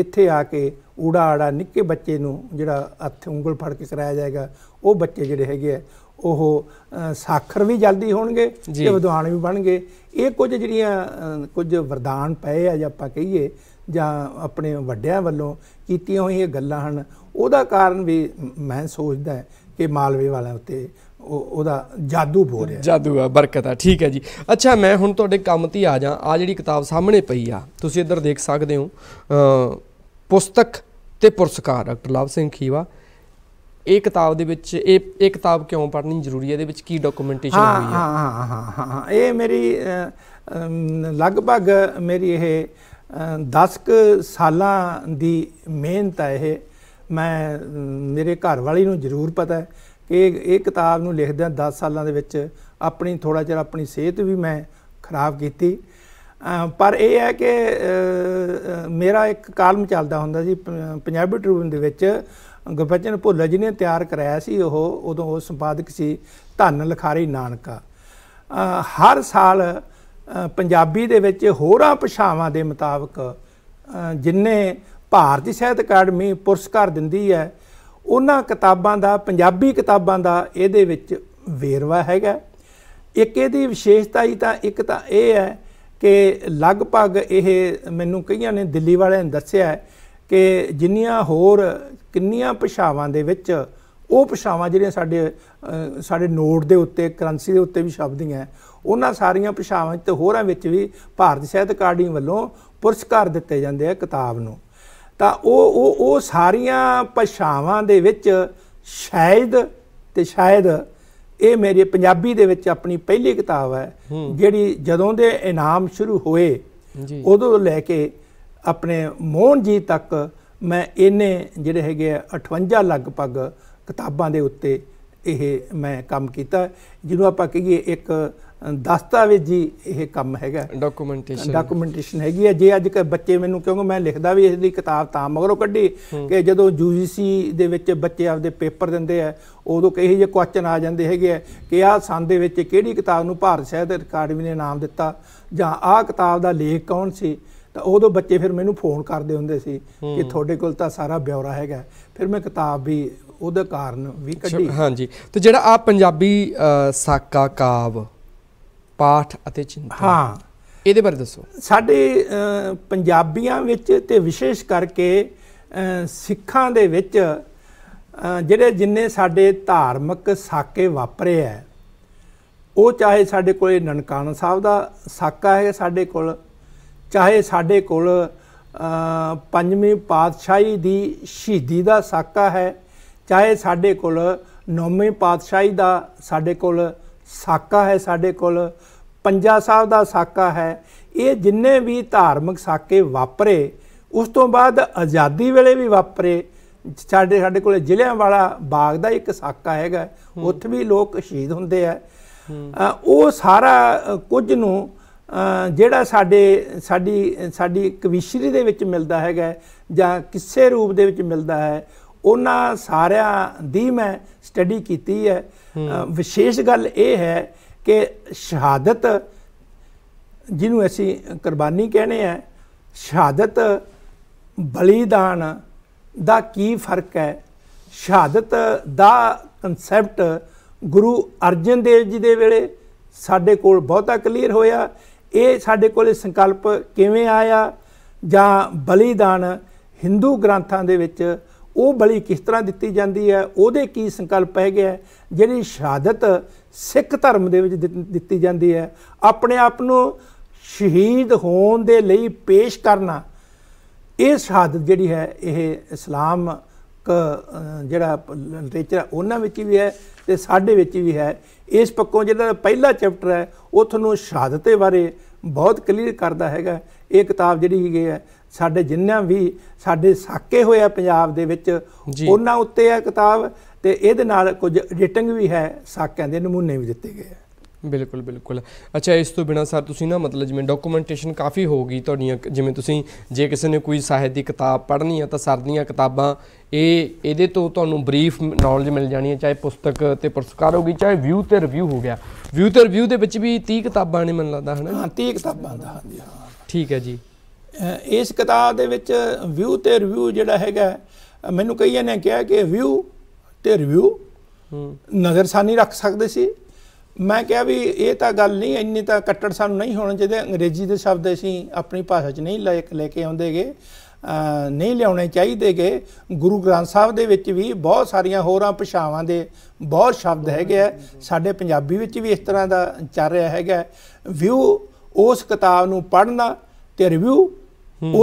[SPEAKER 2] ਇੱਥੇ ਆ ਕੇ ਊੜਾ ਆੜਾ ਨਿੱਕੇ ਬੱਚੇ ਨੂੰ ਜਿਹੜਾ ਹੱਥ ਉਂਗਲ ਫੜ ਕੇ ਕਰਾਇਆ ਜਾਏਗਾ ਉਹ ਬੱਚੇ ਜਿਹੜੇ ਹੈਗੇ ਆ ਉਹ ਸਾਖਰ ਵੀ ਜਲਦੀ ਹੋਣਗੇ ਤੇ ਵਿਦਵਾਨ ਵੀ ਬਣਗੇ ਇਹ ਕੁਝ ਜਿਹੜੀਆਂ ਕੁਝ ਵਰਦਾਨ ਪਏ ਆ ਜਾਂ ਆਪਾਂ ਕਹੀਏ ਜਾਂ ਆਪਣੇ ਵੱਡਿਆਂ ਵੱਲੋਂ ਕੀਤੀਆਂ ਹੋਈਆਂ ਗੱਲਾਂ ਹਨ ਉਹਦਾ ਕਾਰਨ ਵੀ ਮੈਂ ਸੋਚਦਾ ਕਿ ਮਾਲਵੇ ਵਾਲਿਆਂ ਉੱਤੇ
[SPEAKER 1] ਉਹਦਾ ਜਾਦੂ ਹੋ ਰਿਹਾ ਜਾਦੂ ਆ ਬਰਕਤ ਆ ਠੀਕ ਹੈ ਜੀ ਅੱਛਾ ਮੈਂ ਹੁਣ ਤੁਹਾਡੇ ਕੰਮ ਤੇ ਆ ਜਾ ਆ ਜਿਹੜੀ ਕਿਤਾਬ ਸਾਹਮਣੇ ਪਈ ਆ ਤੁਸੀਂ ਇੱਧਰ ਦੇਖ ਸਕਦੇ ਹੋ ਪੁਸਤਕ ਤੇ ਪੁਰਸਕਾਰ ਡਾਕਟਰ ਲਵ ਸਿੰਘ ਖੀਵਾ ਇਹ ਕਿਤਾਬ ਦੇ ਵਿੱਚ ਇਹ ਇਹ ਕਿਤਾਬ ਕਿਉਂ ਪੜ੍ਹਨੀ ਜ਼ਰੂਰੀ ਹੈ ਇਹਦੇ ਵਿੱਚ ਕੀ ਡਾਕੂਮੈਂਟੇਸ਼ਨ ਹੋਈ ਹੈ ਹਾਂ ਹਾਂ ਹਾਂ ਹਾਂ ਇਹ ਮੇਰੀ
[SPEAKER 2] ਲਗਭਗ ਮੇਰੀ ਇਹ 10 ਸਾਲਾਂ ਦੀ ਮਿਹਨਤ ਹੈ ਇਹ ਮੈਂ ਮੇਰੇ ਘਰ ਵਾਲੀ ਨੂੰ ਜ਼ਰੂਰ ਪਤਾ ਹੈ ਕਿ ਇਹ ਕਿਤਾਬ ਨੂੰ ਲਿਖਦਿਆਂ 10 ਸਾਲਾਂ ਦੇ ਵਿੱਚ ਆਪਣੀ ਥੋੜਾ ਜਿਹਾ ਆਪਣੀ ਸਿਹਤ ਵੀ ਮੈਂ ਖਰਾਬ ਕੀਤੀ ਪਰ ਇਹ ਹੈ ਕਿ ਮੇਰਾ ਇੱਕ ਕਾਲਮ ਚੱਲਦਾ ਹੁੰਦਾ ਸੀ ਪੰਜਾਬੀ ਟ੍ਰਿਬਿਊਨ ਦੇ ਵਿੱਚ ਗੁਰਬਚਨ ਭੁੱਲਰ ਜੀ ਨੇ ਤਿਆਰ ਕਰਾਇਆ ਸੀ ਉਹ ਉਦੋਂ ਉਹ ਸੰਪਾਦਕ ਸੀ ਧੰਨ ਲਖਾਰੀ ਨਾਨਕਾ ਹਰ ਸਾਲ ਪੰਜਾਬੀ ਦੇ ਵਿੱਚ ਹੋਰਾਂ ਭਾਸ਼ਾਵਾਂ ਦੇ ਮੁਤਾਬਕ ਜਿੰਨੇ ਭਾਰਤੀ ਸਾਹਿਤ ਅਕਾਡਮੀ ਪੁਰਸਕਾਰ ਦਿੰਦੀ ਹੈ ਉਹਨਾਂ ਕਿਤਾਬਾਂ ਦਾ ਪੰਜਾਬੀ ਕਿਤਾਬਾਂ ਦਾ ਇਹਦੇ ਵਿੱਚ ਵੇਰਵਾ ਹੈਗਾ ਇੱਕ ਇਹਦੀ ਵਿਸ਼ੇਸ਼ਤਾ ਹੀ ਤਾਂ ਇੱਕ ਤਾਂ ਇਹ ਹੈ ਕਿ ਲਗਭਗ ਇਹ ਮੈਨੂੰ ਕਈਆਂ ਨੇ ਦਿੱਲੀ ਵਾਲਿਆਂ ਨੇ ਦੱਸਿਆ ਹੈ ਕਿ ਜਿੰਨੀਆਂ ਹੋਰ ਕਿੰਨੀਆਂ ਭਾਸ਼ਾਵਾਂ ਦੇ ਵਿੱਚ ਉਹ ਭਾਸ਼ਾਵਾਂ ਜਿਹੜੀਆਂ ਸਾਡੇ ਸਾਡੇ ਨੋਟ ਦੇ ਉੱਤੇ ਕਰੰਸੀ ਦੇ ਉੱਤੇ ਵੀ ਸ਼ਬਦੀਆਂ ਉਹਨਾਂ ਸਾਰੀਆਂ ਭਾਸ਼ਾਵਾਂ ਤੇ ਹੋਰਾਂ ਵਿੱਚ ਵੀ ਭਾਰਤ ਸਾਹਿਤ ਅਕਾਡਮੀ ਵੱਲੋਂ ਪੁਰਸਕਾਰ ਦਿੱਤੇ ਜਾਂਦੇ ਆ ਕਿਤਾਬ ਨੂੰ ਤਾਂ ਉਹ ਉਹ ਉਹ ਸਾਰੀਆਂ ਭਾਸ਼ਾਵਾਂ ਦੇ ਵਿੱਚ ਸ਼ਾਇਦ ਤੇ ਸ਼ਾਇਦ ਇਹ ਮੇਰੀ ਪੰਜਾਬੀ ਦੇ ਵਿੱਚ ਆਪਣੀ ਪਹਿਲੀ ਕਿਤਾਬ ਹੈ ਜਿਹੜੀ ਜਦੋਂ ਦੇ ਇਨਾਮ ਸ਼ੁਰੂ ਹੋਏ ਉਦੋਂ ਲੈ ਕੇ ਆਪਣੇ ਮੋਹਨ ਜੀ ਤੱਕ ਮੈਂ ਇਹਨੇ ਜਿਹੜੇ ਹੈਗੇ 58 ਲਗਭਗ ਕਿਤਾਬਾਂ ਦੇ ਉੱਤੇ ਇਹ ਮੈਂ ਕੰਮ ਕੀਤਾ ਜਿਹਨੂੰ ਆਪਾਂ ਕਹੀਏ ਇੱਕ ਦਸਤਾਵੇਜੀ ਇਹ ਕੰਮ ਹੈਗਾ ਡਾਕੂਮੈਂਟੇਸ਼ਨ ਡਾਕੂਮੈਂਟੇਸ਼ਨ ਹੈਗੀ ਹੈ ਜੇ ਅੱਜ ਕੱਲ ਬੱਚੇ ਮੈਨੂੰ ਕਿਉਂਕਿ ਮੈਂ ਲਿਖਦਾ ਵੀ ਇਸ ਦੀ ਕਿਤਾਬ ਤਾਂ ਮਗਰੋਂ ਕੱਢੀ ਕਿ ਜਦੋਂ ਯੂਜੀਸੀ ਦੇ ਵਿੱਚ ਬੱਚੇ ਆਪਦੇ ਪੇਪਰ ਦਿੰਦੇ ਆ ਉਦੋਂ ਕਹੇ ਜੇ ਕੁਐਸਚਨ ਆ ਜਾਂਦੇ ਹੈਗੇ ਆ ਕਿ ਆਹ ਸੰਦ ਦੇ ਵਿੱਚ ਕਿਹੜੀ ਕਿਤਾਬ ਨੂੰ ਭਾਰਤ ਸਾਹਿਤ ਅਕਾਡਮੀ ਨੇ ਨਾਮ ਦਿੱਤਾ ਜਾਂ ਆਹ ਕਿਤਾਬ ਦਾ ਲੇਖ ਕੌਣ ਸੀ ਤਾਂ ਉਦੋਂ ਬੱਚੇ ਫਿਰ ਮੈਨੂੰ ਫੋਨ ਕਰਦੇ ਹੁੰਦੇ ਸੀ ਕਿ ਤੁਹਾਡੇ ਕੋਲ ਤਾਂ ਸਾਰਾ ਬਿਉਰਾ ਹੈਗਾ ਫਿਰ ਮੈਂ ਕਿਤਾਬ ਵੀ ਉਹਦੇ ਕਾਰਨ
[SPEAKER 1] ਵੀ ਕੱਢੀ ਹਾਂਜੀ ਤੇ ਜਿਹੜਾ ਆ ਪੰਜਾਬੀ ਸਾਕਾ ਕਾਵ ਪਾਠ ਅਤੇ ਚਿੰਤਾ ਹਾਂ ਇਹਦੇ ਬਾਰੇ ਦੱਸੋ
[SPEAKER 2] ਸਾਡੇ ਪੰਜਾਬੀਆਂ ਵਿੱਚ ਤੇ ਵਿਸ਼ੇਸ਼ ਕਰਕੇ ਸਿੱਖਾਂ ਦੇ ਵਿੱਚ ਜਿਹੜੇ ਜਿੰਨੇ ਸਾਡੇ ਧਾਰਮਿਕ ਸਾਕੇ ਵਾਪਰੇ ਆ ਉਹ ਚਾਹੇ ਸਾਡੇ ਕੋਲੇ ਨਨਕਾਣਾ ਸਾਹਿਬ ਦਾ ਸਾਕਾ ਹੈ ਸਾਡੇ ਕੋਲ ਚਾਹੇ ਸਾਡੇ ਕੋਲ ਪੰਜਵੇਂ ਪਾਤਸ਼ਾਹੀ ਦੀ ਸ਼ਹੀਦੀ ਦਾ ਸਾਕਾ ਹੈ ਚਾਹੇ ਸਾਡੇ ਕੋਲ ਨੌਵੇਂ ਪਾਤਸ਼ਾਹੀ ਦਾ ਸਾਡੇ ਕੋਲ ਸਾਕਾ ਹੈ ਸਾਡੇ ਕੋਲ ਪੰਜਾ ਸਾਹਿਬ ਦਾ ਸਾਕਾ ਹੈ ਇਹ ਜਿੰਨੇ ਵੀ ਧਾਰਮਿਕ ਸਾਕੇ ਵਾਪਰੇ ਉਸ ਤੋਂ ਬਾਅਦ ਆਜ਼ਾਦੀ ਵੇਲੇ ਵੀ ਵਾਪਰੇ ਸਾਡੇ ਸਾਡੇ ਕੋਲ ਜ਼ਿਲ੍ਹਿਆਂ ਵਾਲਾ ਬਾਗ ਦਾ ਇੱਕ ਸਾਕਾ ਹੈਗਾ ਉੱਥੇ ਵੀ ਲੋਕ ਸ਼ਹੀਦ ਹੁੰਦੇ ਆ ਉਹ ਸਾਰਾ ਕੁਝ ਨੂੰ ਜਿਹੜਾ ਸਾਡੇ ਸਾਡੀ ਸਾਡੀ ਕਵਿਸ਼ਰੀ ਦੇ ਵਿੱਚ ਮਿਲਦਾ ਹੈਗਾ ਜਾਂ ਕਿਸੇ ਰੂਪ ਦੇ ਵਿੱਚ ਮਿਲਦਾ ਹੈ ਉਹਨਾਂ ਸਾਰਿਆਂ ਦੀ ਮੈਂ ਸਟੱਡੀ ਕੀਤੀ ਹੈ ਵਿਸ਼ੇਸ਼ ਗੱਲ ਇਹ ਹੈ ਕਿ ਸ਼ਹਾਦਤ ਜਿਹਨੂੰ ਅਸੀਂ ਕੁਰਬਾਨੀ ਕਹਿੰਦੇ ਆ ਸ਼ਹਾਦਤ ਬਲੀਦਾਨ ਦਾ ਕੀ ਫਰਕ ਹੈ ਸ਼ਹਾਦਤ ਦਾ ਕਨਸੈਪਟ ਗੁਰੂ ਅਰਜਨ ਦੇਵ ਜੀ ਦੇ ਵੇਲੇ ਸਾਡੇ ਕੋਲ ਬਹੁਤਾ ਕਲੀਅਰ ਹੋਇਆ ਇਹ ਸਾਡੇ ਕੋਲੇ ਸੰਕਲਪ ਕਿਵੇਂ ਆਇਆ ਜਾਂ ਬਲੀਦਾਨ ਹਿੰਦੂ ਗ੍ਰੰਥਾਂ ਦੇ ਵਿੱਚ ਉਹ ਬਲੀ ਕਿਸ ਤਰ੍ਹਾਂ ਦਿੱਤੀ ਜਾਂਦੀ ਹੈ ਉਹਦੇ ਕੀ ਸੰਕਲਪ ਹੈਗੇ ਗਿਆ ਜਿਹੜੀ ਸ਼ਹਾਦਤ ਸਿੱਖ ਧਰਮ ਦੇ ਵਿੱਚ ਦਿੱਤੀ ਜਾਂਦੀ ਹੈ ਆਪਣੇ ਆਪ ਨੂੰ ਸ਼ਹੀਦ ਹੋਣ ਦੇ ਲਈ ਪੇਸ਼ ਕਰਨਾ ਇਹ ਸ਼ਹਾਦਤ ਜਿਹੜੀ ਹੈ ਇਹ ਇਸਲਾਮ ਕ ਜਿਹੜਾ ਲਿਟਰੇਚਰ ਉਹਨਾਂ ਵਿੱਚ ਵੀ ਹੈ ਤੇ ਸਾਡੇ ਵਿੱਚ ਵੀ ਹੈ ਇਸ ਪੱਕੋਂ ਜਿਹੜਾ ਪਹਿਲਾ ਚੈਪਟਰ ਹੈ ਉਹ ਤੁਹਾਨੂੰ ਸ਼ਹਾਦਤ ਦੇ ਬਾਰੇ ਬਹੁਤ ਕਲੀਅਰ ਕਰਦਾ ਹੈਗਾ ਇਹ ਕਿਤਾਬ ਜਿਹੜੀ ਹੈ ਸਾਡੇ ਜਿੰਨਾ ਵੀ ਸਾਡੇ ਸਾਕੇ ਹੋਇਆ ਪੰਜਾਬ ਦੇ ਵਿੱਚ ਉਹਨਾਂ ਉੱਤੇ ਆ ਕਿਤਾਬ ਤੇ ਇਹਦੇ ਨਾਲ ਕੁਝ ਐਡੀਟਿੰਗ ਵੀ ਹੈ ਸਾਕਿਆਂ ਦੇ ਨਮੂਨੇ ਵੀ ਦਿੱਤੇ ਗਏ ਆ
[SPEAKER 1] ਬਿਲਕੁਲ ਬਿਲਕੁਲ ਅੱਛਾ ਇਸ ਤੋਂ ਬਿਨਾ ਸਰ ਤੁਸੀਂ ਨਾ ਮਤਲਬ ਜਿਵੇਂ ਡਾਕੂਮੈਂਟੇਸ਼ਨ ਕਾਫੀ ਗਈ ਤੁਹਾਡੀਆਂ ਜਿਵੇਂ ਤੁਸੀਂ ਜੇ ਕਿਸੇ ਨੇ ਕੋਈ ਸਾਹਿਤ ਦੀ ਕਿਤਾਬ ਪੜ੍ਹਨੀ ਆ ਤਾਂ ਸਰ ਦੀਆਂ ਕਿਤਾਬਾਂ ਇਹ ਇਹਦੇ ਤੋਂ ਤੁਹਾਨੂੰ ਬਰੀਫ ਨੌਲੇਜ ਮਿਲ ਜਾਣੀ ਹੈ ਚਾਹੇ ਪੁਸਤਕ ਤੇ ਪੁਰਸਕਾਰ ਹੋਗੀ ਚਾਹੇ ਵਿਊ ਤੇ ਰਿਵਿਊ ਹੋ ਗਿਆ ਵਿਊ ਤੇ ਰਿਵਿਊ ਦੇ ਵਿੱਚ ਵੀ 30 ਕਿਤਾਬਾਂ ਨੇ ਮੰਨ ਲੱਗਦਾ ਹਨਾ ਹਾਂ 30 ਕਿਤਾਬਾਂ ਦਾ ਹਾਂਜੀ ਹਾਂ ਠੀਕ ਹੈ ਜੀ
[SPEAKER 2] ਇਸ ਕਿਤਾਬ ਦੇ ਵਿੱਚ ਵਿਊ ਤੇ ਰਿਵਿਊ ਜਿਹੜਾ ਹੈਗਾ ਮੈਨੂੰ ਕਈਆਂ ਨੇ ਕਿਹਾ ਕਿ ਵਿਊ ਤੇ ਰਿਵਿਊ ਨਜ਼ਰਸਾਨੀ ਰੱਖ ਸਕਦੇ ਸੀ ਮੈਂ ਕਿਹਾ ਵੀ ਇਹ ਤਾਂ ਗੱਲ ਨਹੀਂ ਇੰਨੀ ਤਾਂ ਕੱਟੜ ਸਾਨੂੰ ਨਹੀਂ ਹੋਣਾ ਜਿਹਦੇ ਅੰਗਰੇਜ਼ੀ ਦੇ ਸ਼ਬਦ ਅਸੀਂ ਆਪਣੀ ਭਾਸ਼ਾ 'ਚ ਨਹੀਂ ਲੈ ਕੇ ਆਉਂਦੇਗੇ ਨਹੀਂ ਲਿਆਉਣੇ ਚਾਹੀਦੇਗੇ ਗੁਰੂ ਗ੍ਰੰਥ ਸਾਹਿਬ ਦੇ ਵਿੱਚ ਵੀ ਬਹੁਤ ਸਾਰੀਆਂ ਹੋਰਾਂ ਭਾਸ਼ਾਵਾਂ ਦੇ ਬਹੁਤ ਸ਼ਬਦ ਹੈਗੇ ਆ ਸਾਡੇ ਪੰਜਾਬੀ ਵਿੱਚ ਵੀ ਇਸ ਤਰ੍ਹਾਂ ਦਾ ਚੱਲ ਰਿਹਾ ਹੈਗਾ ਵਿਊ ਉਸ ਕਿਤਾਬ ਨੂੰ ਪੜ੍ਹਨਾ ਤੇ ਰਿਵਿਊ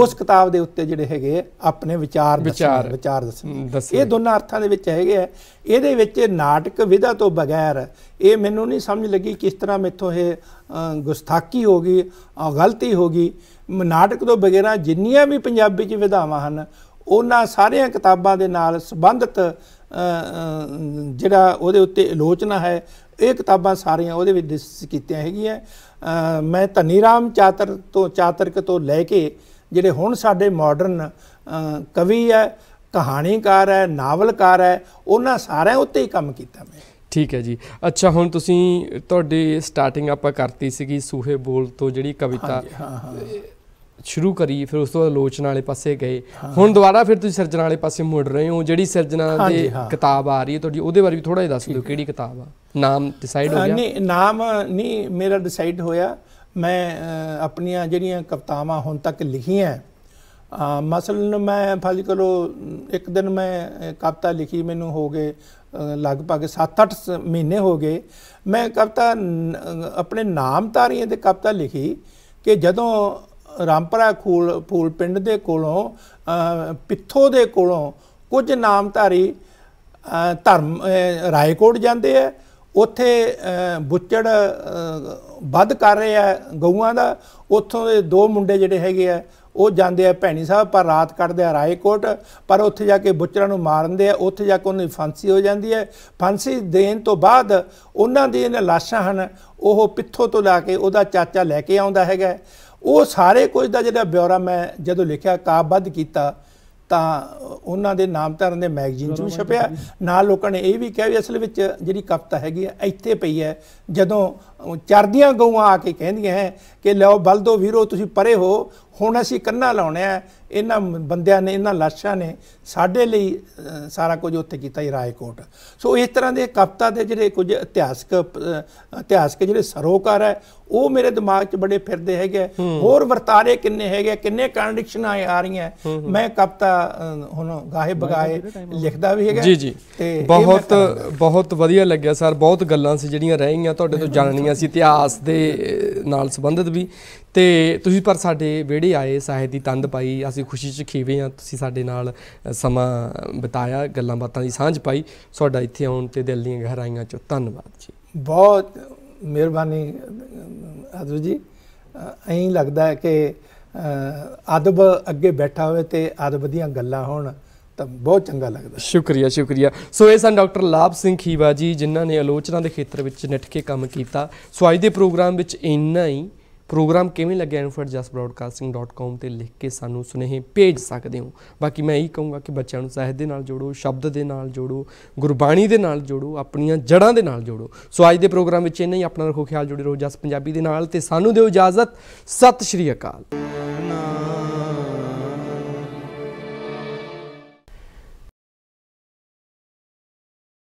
[SPEAKER 2] ਉਸ ਕਿਤਾਬ ਦੇ ਉੱਤੇ ਜਿਹੜੇ ਹੈਗੇ ਆਪਣੇ ਵਿਚਾਰ ਦੱਸਣੇ ਵਿਚਾਰ ਦੱਸਣੇ ਇਹ ਦੋਨਾਂ ਅਰਥਾਂ ਦੇ ਵਿੱਚ ਹੈਗੇ ਆ ਇਹਦੇ ਵਿੱਚ ਨਾਟਕ ਵਿਧਾ ਤੋਂ ਬਗੈਰ ਇਹ ਮੈਨੂੰ ਨਹੀਂ ਸਮਝ ਲੱਗੀ ਕਿਸ ਤਰ੍ਹਾਂ ਮੈਥੋਂ ਇਹ ਗੁਸਤਾਖੀ ਹੋ ਗਈ ਗਲਤੀ ਹੋ ਗਈ ਨਾਟਕ ਤੋਂ ਬਗੈਰਾ ਜਿੰਨੀਆਂ ਵੀ ਪੰਜਾਬੀ ਚ ਵਿਧਾਵਾਂ ਹਨ ਉਹਨਾਂ ਸਾਰੀਆਂ ਕਿਤਾਬਾਂ ਦੇ ਨਾਲ ਸੰਬੰਧਿਤ ਜਿਹੜਾ ਉਹਦੇ ਉੱਤੇ ਆਲੋਚਨਾ ਹੈ ਇਹ ਕਿਤਾਬਾਂ ਸਾਰੀਆਂ ਉਹਦੇ ਵਿੱਚ ਡਿਸਕਸ ਕੀਤੀਆਂ ਹੈਗੀਆਂ ਮੈਂ ਧਨੀ ਰਾਮ ਚਾਤਰ ਤੋਂ ਚਾਤਰਕ ਤੋਂ ਲੈ ਕੇ ਜਿਹੜੇ ਹੁਣ ਸਾਡੇ ਮਾਡਰਨ ਕਵੀ ਹੈ ਕਹਾਣੀਕਾਰ ਹੈ ਨਾਵਲਕਾਰ ਹੈ ਉਹਨਾਂ ਸਾਰਿਆਂ
[SPEAKER 1] ਉੱਤੇ ਹੀ ਕੰਮ ਕੀਤਾ ਮੈਂ ਠੀਕ ਹੈ ਜੀ ਅੱਛਾ ਹੁਣ ਤੁਸੀਂ ਤੁਹਾਡੀ ਸਟਾਰਟਿੰਗ ਆਪਾਂ ਕਰਤੀ ਸੀਗੀ ਸੂਹੇ ਬੋਲ ਤੋਂ ਜਿਹੜੀ ਕਵਿਤਾ ਸ਼ੁਰੂ ਕਰੀ ਫਿਰ ਉਸ ਤੋਂ ਬਾਅਦ ਆਲੋਚਨਾ ਵਾਲੇ ਪਾਸੇ ਗਏ ਹੁਣ ਦੁਬਾਰਾ ਫਿਰ ਤੁਸੀਂ ਸਿਰਜਣਾ ਵਾਲੇ ਪਾਸੇ ਮੁੜ ਰਹੇ ਹੋ ਜਿਹੜੀ ਸਿਰਜਣਾ ਦੀ ਕਿਤਾਬ ਆ ਰਹੀ ਹੈ ਤੁਹਾਡੀ ਉਹਦੇ ਬਾਰੇ ਵੀ ਥੋੜਾ ਜਿਹਾ ਦੱਸ ਦਿਓ ਕਿਹੜੀ ਕਿਤਾਬ ਆ ਨਾਮ ਡਿਸਾਈਡ ਹੋ ਗਿਆ ਨਹੀਂ
[SPEAKER 2] ਨਾਮ ਨਹੀਂ ਮੇਰਾ ਡਿਸਾਈਡ ਹੋਇਆ ਮੈਂ ਆਪਣੀਆਂ ਜਿਹੜੀਆਂ ਕਵਤਾਵਾਂ ਹੁਣ ਤੱਕ ਲਿਖੀਆਂ ਮਸਲਨ ਮੈਂ ਫਾਜ਼ਿਕਲੋ ਇੱਕ ਦਿਨ ਮੈਂ ਕਵਤਾ ਲਿਖੀ ਮੈਨੂੰ ਹੋ ਗਏ ਲਗਭਗ 7-8 ਮਹੀਨੇ ਹੋ ਗਏ ਮੈਂ ਕਵਤਾ ਆਪਣੇ ਤਾਰੀਆਂ ਤੇ ਕਵਤਾ ਲਿਖੀ ਕਿ ਜਦੋਂ ਰਾਮਪਰਾ ਖੂਲ ਫੂਲ ਪਿੰਡ ਦੇ ਕੋਲੋਂ ਪਿੱਥੋ ਦੇ ਕੋਲੋਂ ਕੁਝ ਨਾਮਧਾਰੀ ਧਰਮ ਰਾਏਕੋਟ ਜਾਂਦੇ ਆ ਉੱਥੇ ਬੁੱਚੜ ਵੱਧ ਕਰ ਰਹੇ ਆ ਗਊਆਂ ਦਾ ਉੱਥੋਂ ਦੇ ਦੋ ਮੁੰਡੇ ਜਿਹੜੇ ਹੈਗੇ ਆ ਉਹ ਜਾਂਦੇ ਆ ਭੈਣੀ ਸਾਹਿਬ ਪਰ ਰਾਤ ਕੱਢਦੇ ਆ ਰਾਏਕੋਟ ਪਰ ਉੱਥੇ ਜਾ ਕੇ ਬੁੱਚੜਾਂ ਨੂੰ ਮਾਰਦੇ ਆ ਉੱਥੇ ਜਾ ਕੇ ਉਹਨਾਂ ਦੀ ਫਾਂਸੀ ਹੋ ਜਾਂਦੀ ਹੈ ਫਾਂਸੀ ਦੇਣ ਤੋਂ ਬਾਅਦ ਉਹਨਾਂ ਦੀ ਇਹਨਾਂ ਲਾਸ਼ਾਂ ਹਨ ਉਹ ਪਿੱਥੋਂ ਤੋਂ ਲਾ ਕੇ ਉਹਦਾ ਚਾਚਾ ਲੈ ਕੇ ਆਉਂਦਾ ਹੈਗਾ ਉਹ ਸਾਰੇ ਕੁਝ ਦਾ ਜਿਹੜਾ ਬਿਉਰਾ ਮੈਂ ਜਦੋਂ ਲਿਖਿਆ ਕਾਬਦ ਕੀਤਾ ਤਾਂ ਉਹਨਾਂ ਦੇ ਨਾਮ ਧਰਨ ਦੇ ਮੈਗਜ਼ੀਨ 'ਚ ਵੀ ਛਪਿਆ ਨਾਲ ਲੋਕਾਂ ਨੇ ਇਹ ਵੀ ਕਿਹਾ ਵੀ ਅਸਲ ਵਿੱਚ ਜਿਹੜੀ ਕਵਿਤਾ ਹੈਗੀ ਹੈ ਇੱਥੇ ਪਈ ਹੈ ਜਦੋਂ ਚਰਦੀਆਂ ਗਊਆਂ ਆ ਕੇ ਕਹਿੰਦੀਆਂ ਹੈ ਕਿ ਲਓ ਬਲਦੋ ਵੀਰੋ ਤੁਸੀਂ ਪਰੇ ਹੋ ਹੁਣ ਅਸੀਂ ਕੰਨਾ ਲਾਉਣੇ ਆ ਇਹਨਾਂ ਬੰਦਿਆਂ ਨੇ ਇਹਨਾਂ ਲਾਸ਼ਾਂ ਨੇ ਸਾਡੇ ਲਈ ਸਾਰਾ ਕੁਝ ਉੱਥੇ ਕੀਤਾ ਹੀ ਰਾਏਕੋਟ ਸੋ ਇਸ ਤਰ੍ਹਾਂ ਦੇ ਕਵਿਤਾ ਦੇ ਜਿਹੜੇ ਕੁਝ ਇਤਿਹਾਸਕ ਇਤਿਹਾਸਕ ਜਿਹੜੇ ਸਰੋਕਾਰ ਹੈ ਉਹ ਮੇਰੇ ਦਿਮਾਗ 'ਚ ਬੜੇ ਫਿਰਦੇ ਹੈਗੇ ਹੋਰ ਵਰਤਾਰੇ ਕਿੰਨੇ ਹੈਗੇ ਕਿੰਨੇ ਕੰਡਿਕਸ਼ਨਾਂ ਆ ਰਹੀਆਂ ਮੈਂ ਕਪਤਾ ਹੁਣ ਗਾਹੇ ਬਗਾਏ ਲਿਖਦਾ ਵੀ ਹੈਗਾ ਜੀ ਜੀ
[SPEAKER 1] ਤੇ ਬਹੁਤ ਬਹੁਤ ਵਧੀਆ ਲੱਗਿਆ ਸਰ ਬਹੁਤ ਗੱਲਾਂ ਸੀ ਜਿਹੜੀਆਂ ਰਹਿ ਗਈਆਂ ਤੁਹਾਡੇ ਤੋਂ ਜਾਣਨੀਆਂ ਸੀ ਇਤਿਹਾਸ ਦੇ ਨਾਲ ਸੰਬੰਧਿਤ ਵੀ ਤੇ ਤੁਸੀਂ ਪਰ ਸਾਡੇ ਵਿਹੜੇ ਆਏ ਸਾਹਿਤ ਦੀ ਤੰਦ ਪਾਈ ਅਸੀਂ ਖੁਸ਼ੀ 'ਚ ਖੀਵੇ ਆ ਤੁਸੀਂ ਸਾਡੇ ਨਾਲ ਸਮਾਂ ਬਿਤਾਇਆ ਗੱਲਾਂ ਬਾਤਾਂ ਦੀ ਸਾਂਝ ਪਾਈ ਤੁਹਾਡਾ ਇੱਥੇ ਆਉਣ ਤੇ ਦਿਲ ਦੀਆਂ ਗਹਿਰਾਈਆਂ 'ਚੋਂ ਧੰਨਵਾਦ ਜੀ
[SPEAKER 2] ਬਹੁਤ ਮਿਹਰਬਾਨੀ ਅਦੂ ਜੀ ਐਂ ਲੱਗਦਾ ਹੈ ਕਿ ਆਦਬ ਅੱਗੇ ਬੈਠਾ ਹੋਵੇ ਤੇ ਆਦਬ ਦੀਆਂ ਗੱਲਾਂ ਹੋਣ ਤਾਂ ਬਹੁਤ ਚੰਗਾ ਲੱਗਦਾ
[SPEAKER 1] ਸ਼ੁਕਰੀਆ ਸ਼ੁਕਰੀਆ ਸੋ ਇਹ ਸਨ ਡਾਕਟਰ ਲਾਭ ਸਿੰਘ ਖੀਵਾ ਜੀ ਜਿਨ੍ਹਾਂ ਨੇ ਆਲੋਚਨਾ ਦੇ ਖੇਤਰ ਵਿੱਚ ਨਿਠ ਕੇ ਕੰਮ ਕੀਤਾ ਸੋ ਅੱਜ ਦੇ ਪ੍ਰੋਗਰਾਮ ਵਿੱਚ ਇੰਨਾ ਹੀ ਪ੍ਰੋਗਰਾਮ ਕਿਵੇਂ ਲੱਗਿਆ ਇਨਫੋ info@justbroadcasting.com ਤੇ ਲਿਖ ਕੇ ਸਾਨੂੰ ਸੁਨੇਹੇ ਭੇਜ ਸਕਦੇ ਹੋ ਬਾਕੀ ਮੈਂ ਇਹੀ ਕਹੂੰਗਾ ਕਿ ਬੱਚਿਆਂ ਨੂੰ ਸਾਹਿਤ ਦੇ ਨਾਲ ਜੋੜੋ ਸ਼ਬਦ ਦੇ ਨਾਲ ਜੋੜੋ ਗੁਰਬਾਣੀ ਦੇ ਨਾਲ ਜੋੜੋ ਆਪਣੀਆਂ ਜੜਾਂ ਦੇ ਨਾਲ ਜੋੜੋ ਸੋ ਅੱਜ ਦੇ ਪ੍ਰੋਗਰਾਮ ਵਿੱਚ ਇੰਨਾ ਹੀ ਆਪਣਾ ਰੱਖੋ ਖਿਆਲ ਜੁੜੇ ਰਹੋ ਜਸ ਪੰਜਾਬੀ ਦੇ ਨਾਲ ਤੇ ਸਾਨੂੰ ਦਿਓ ਇਜਾਜ਼ਤ ਸਤਿ ਸ਼੍ਰੀ ਅਕਾਲ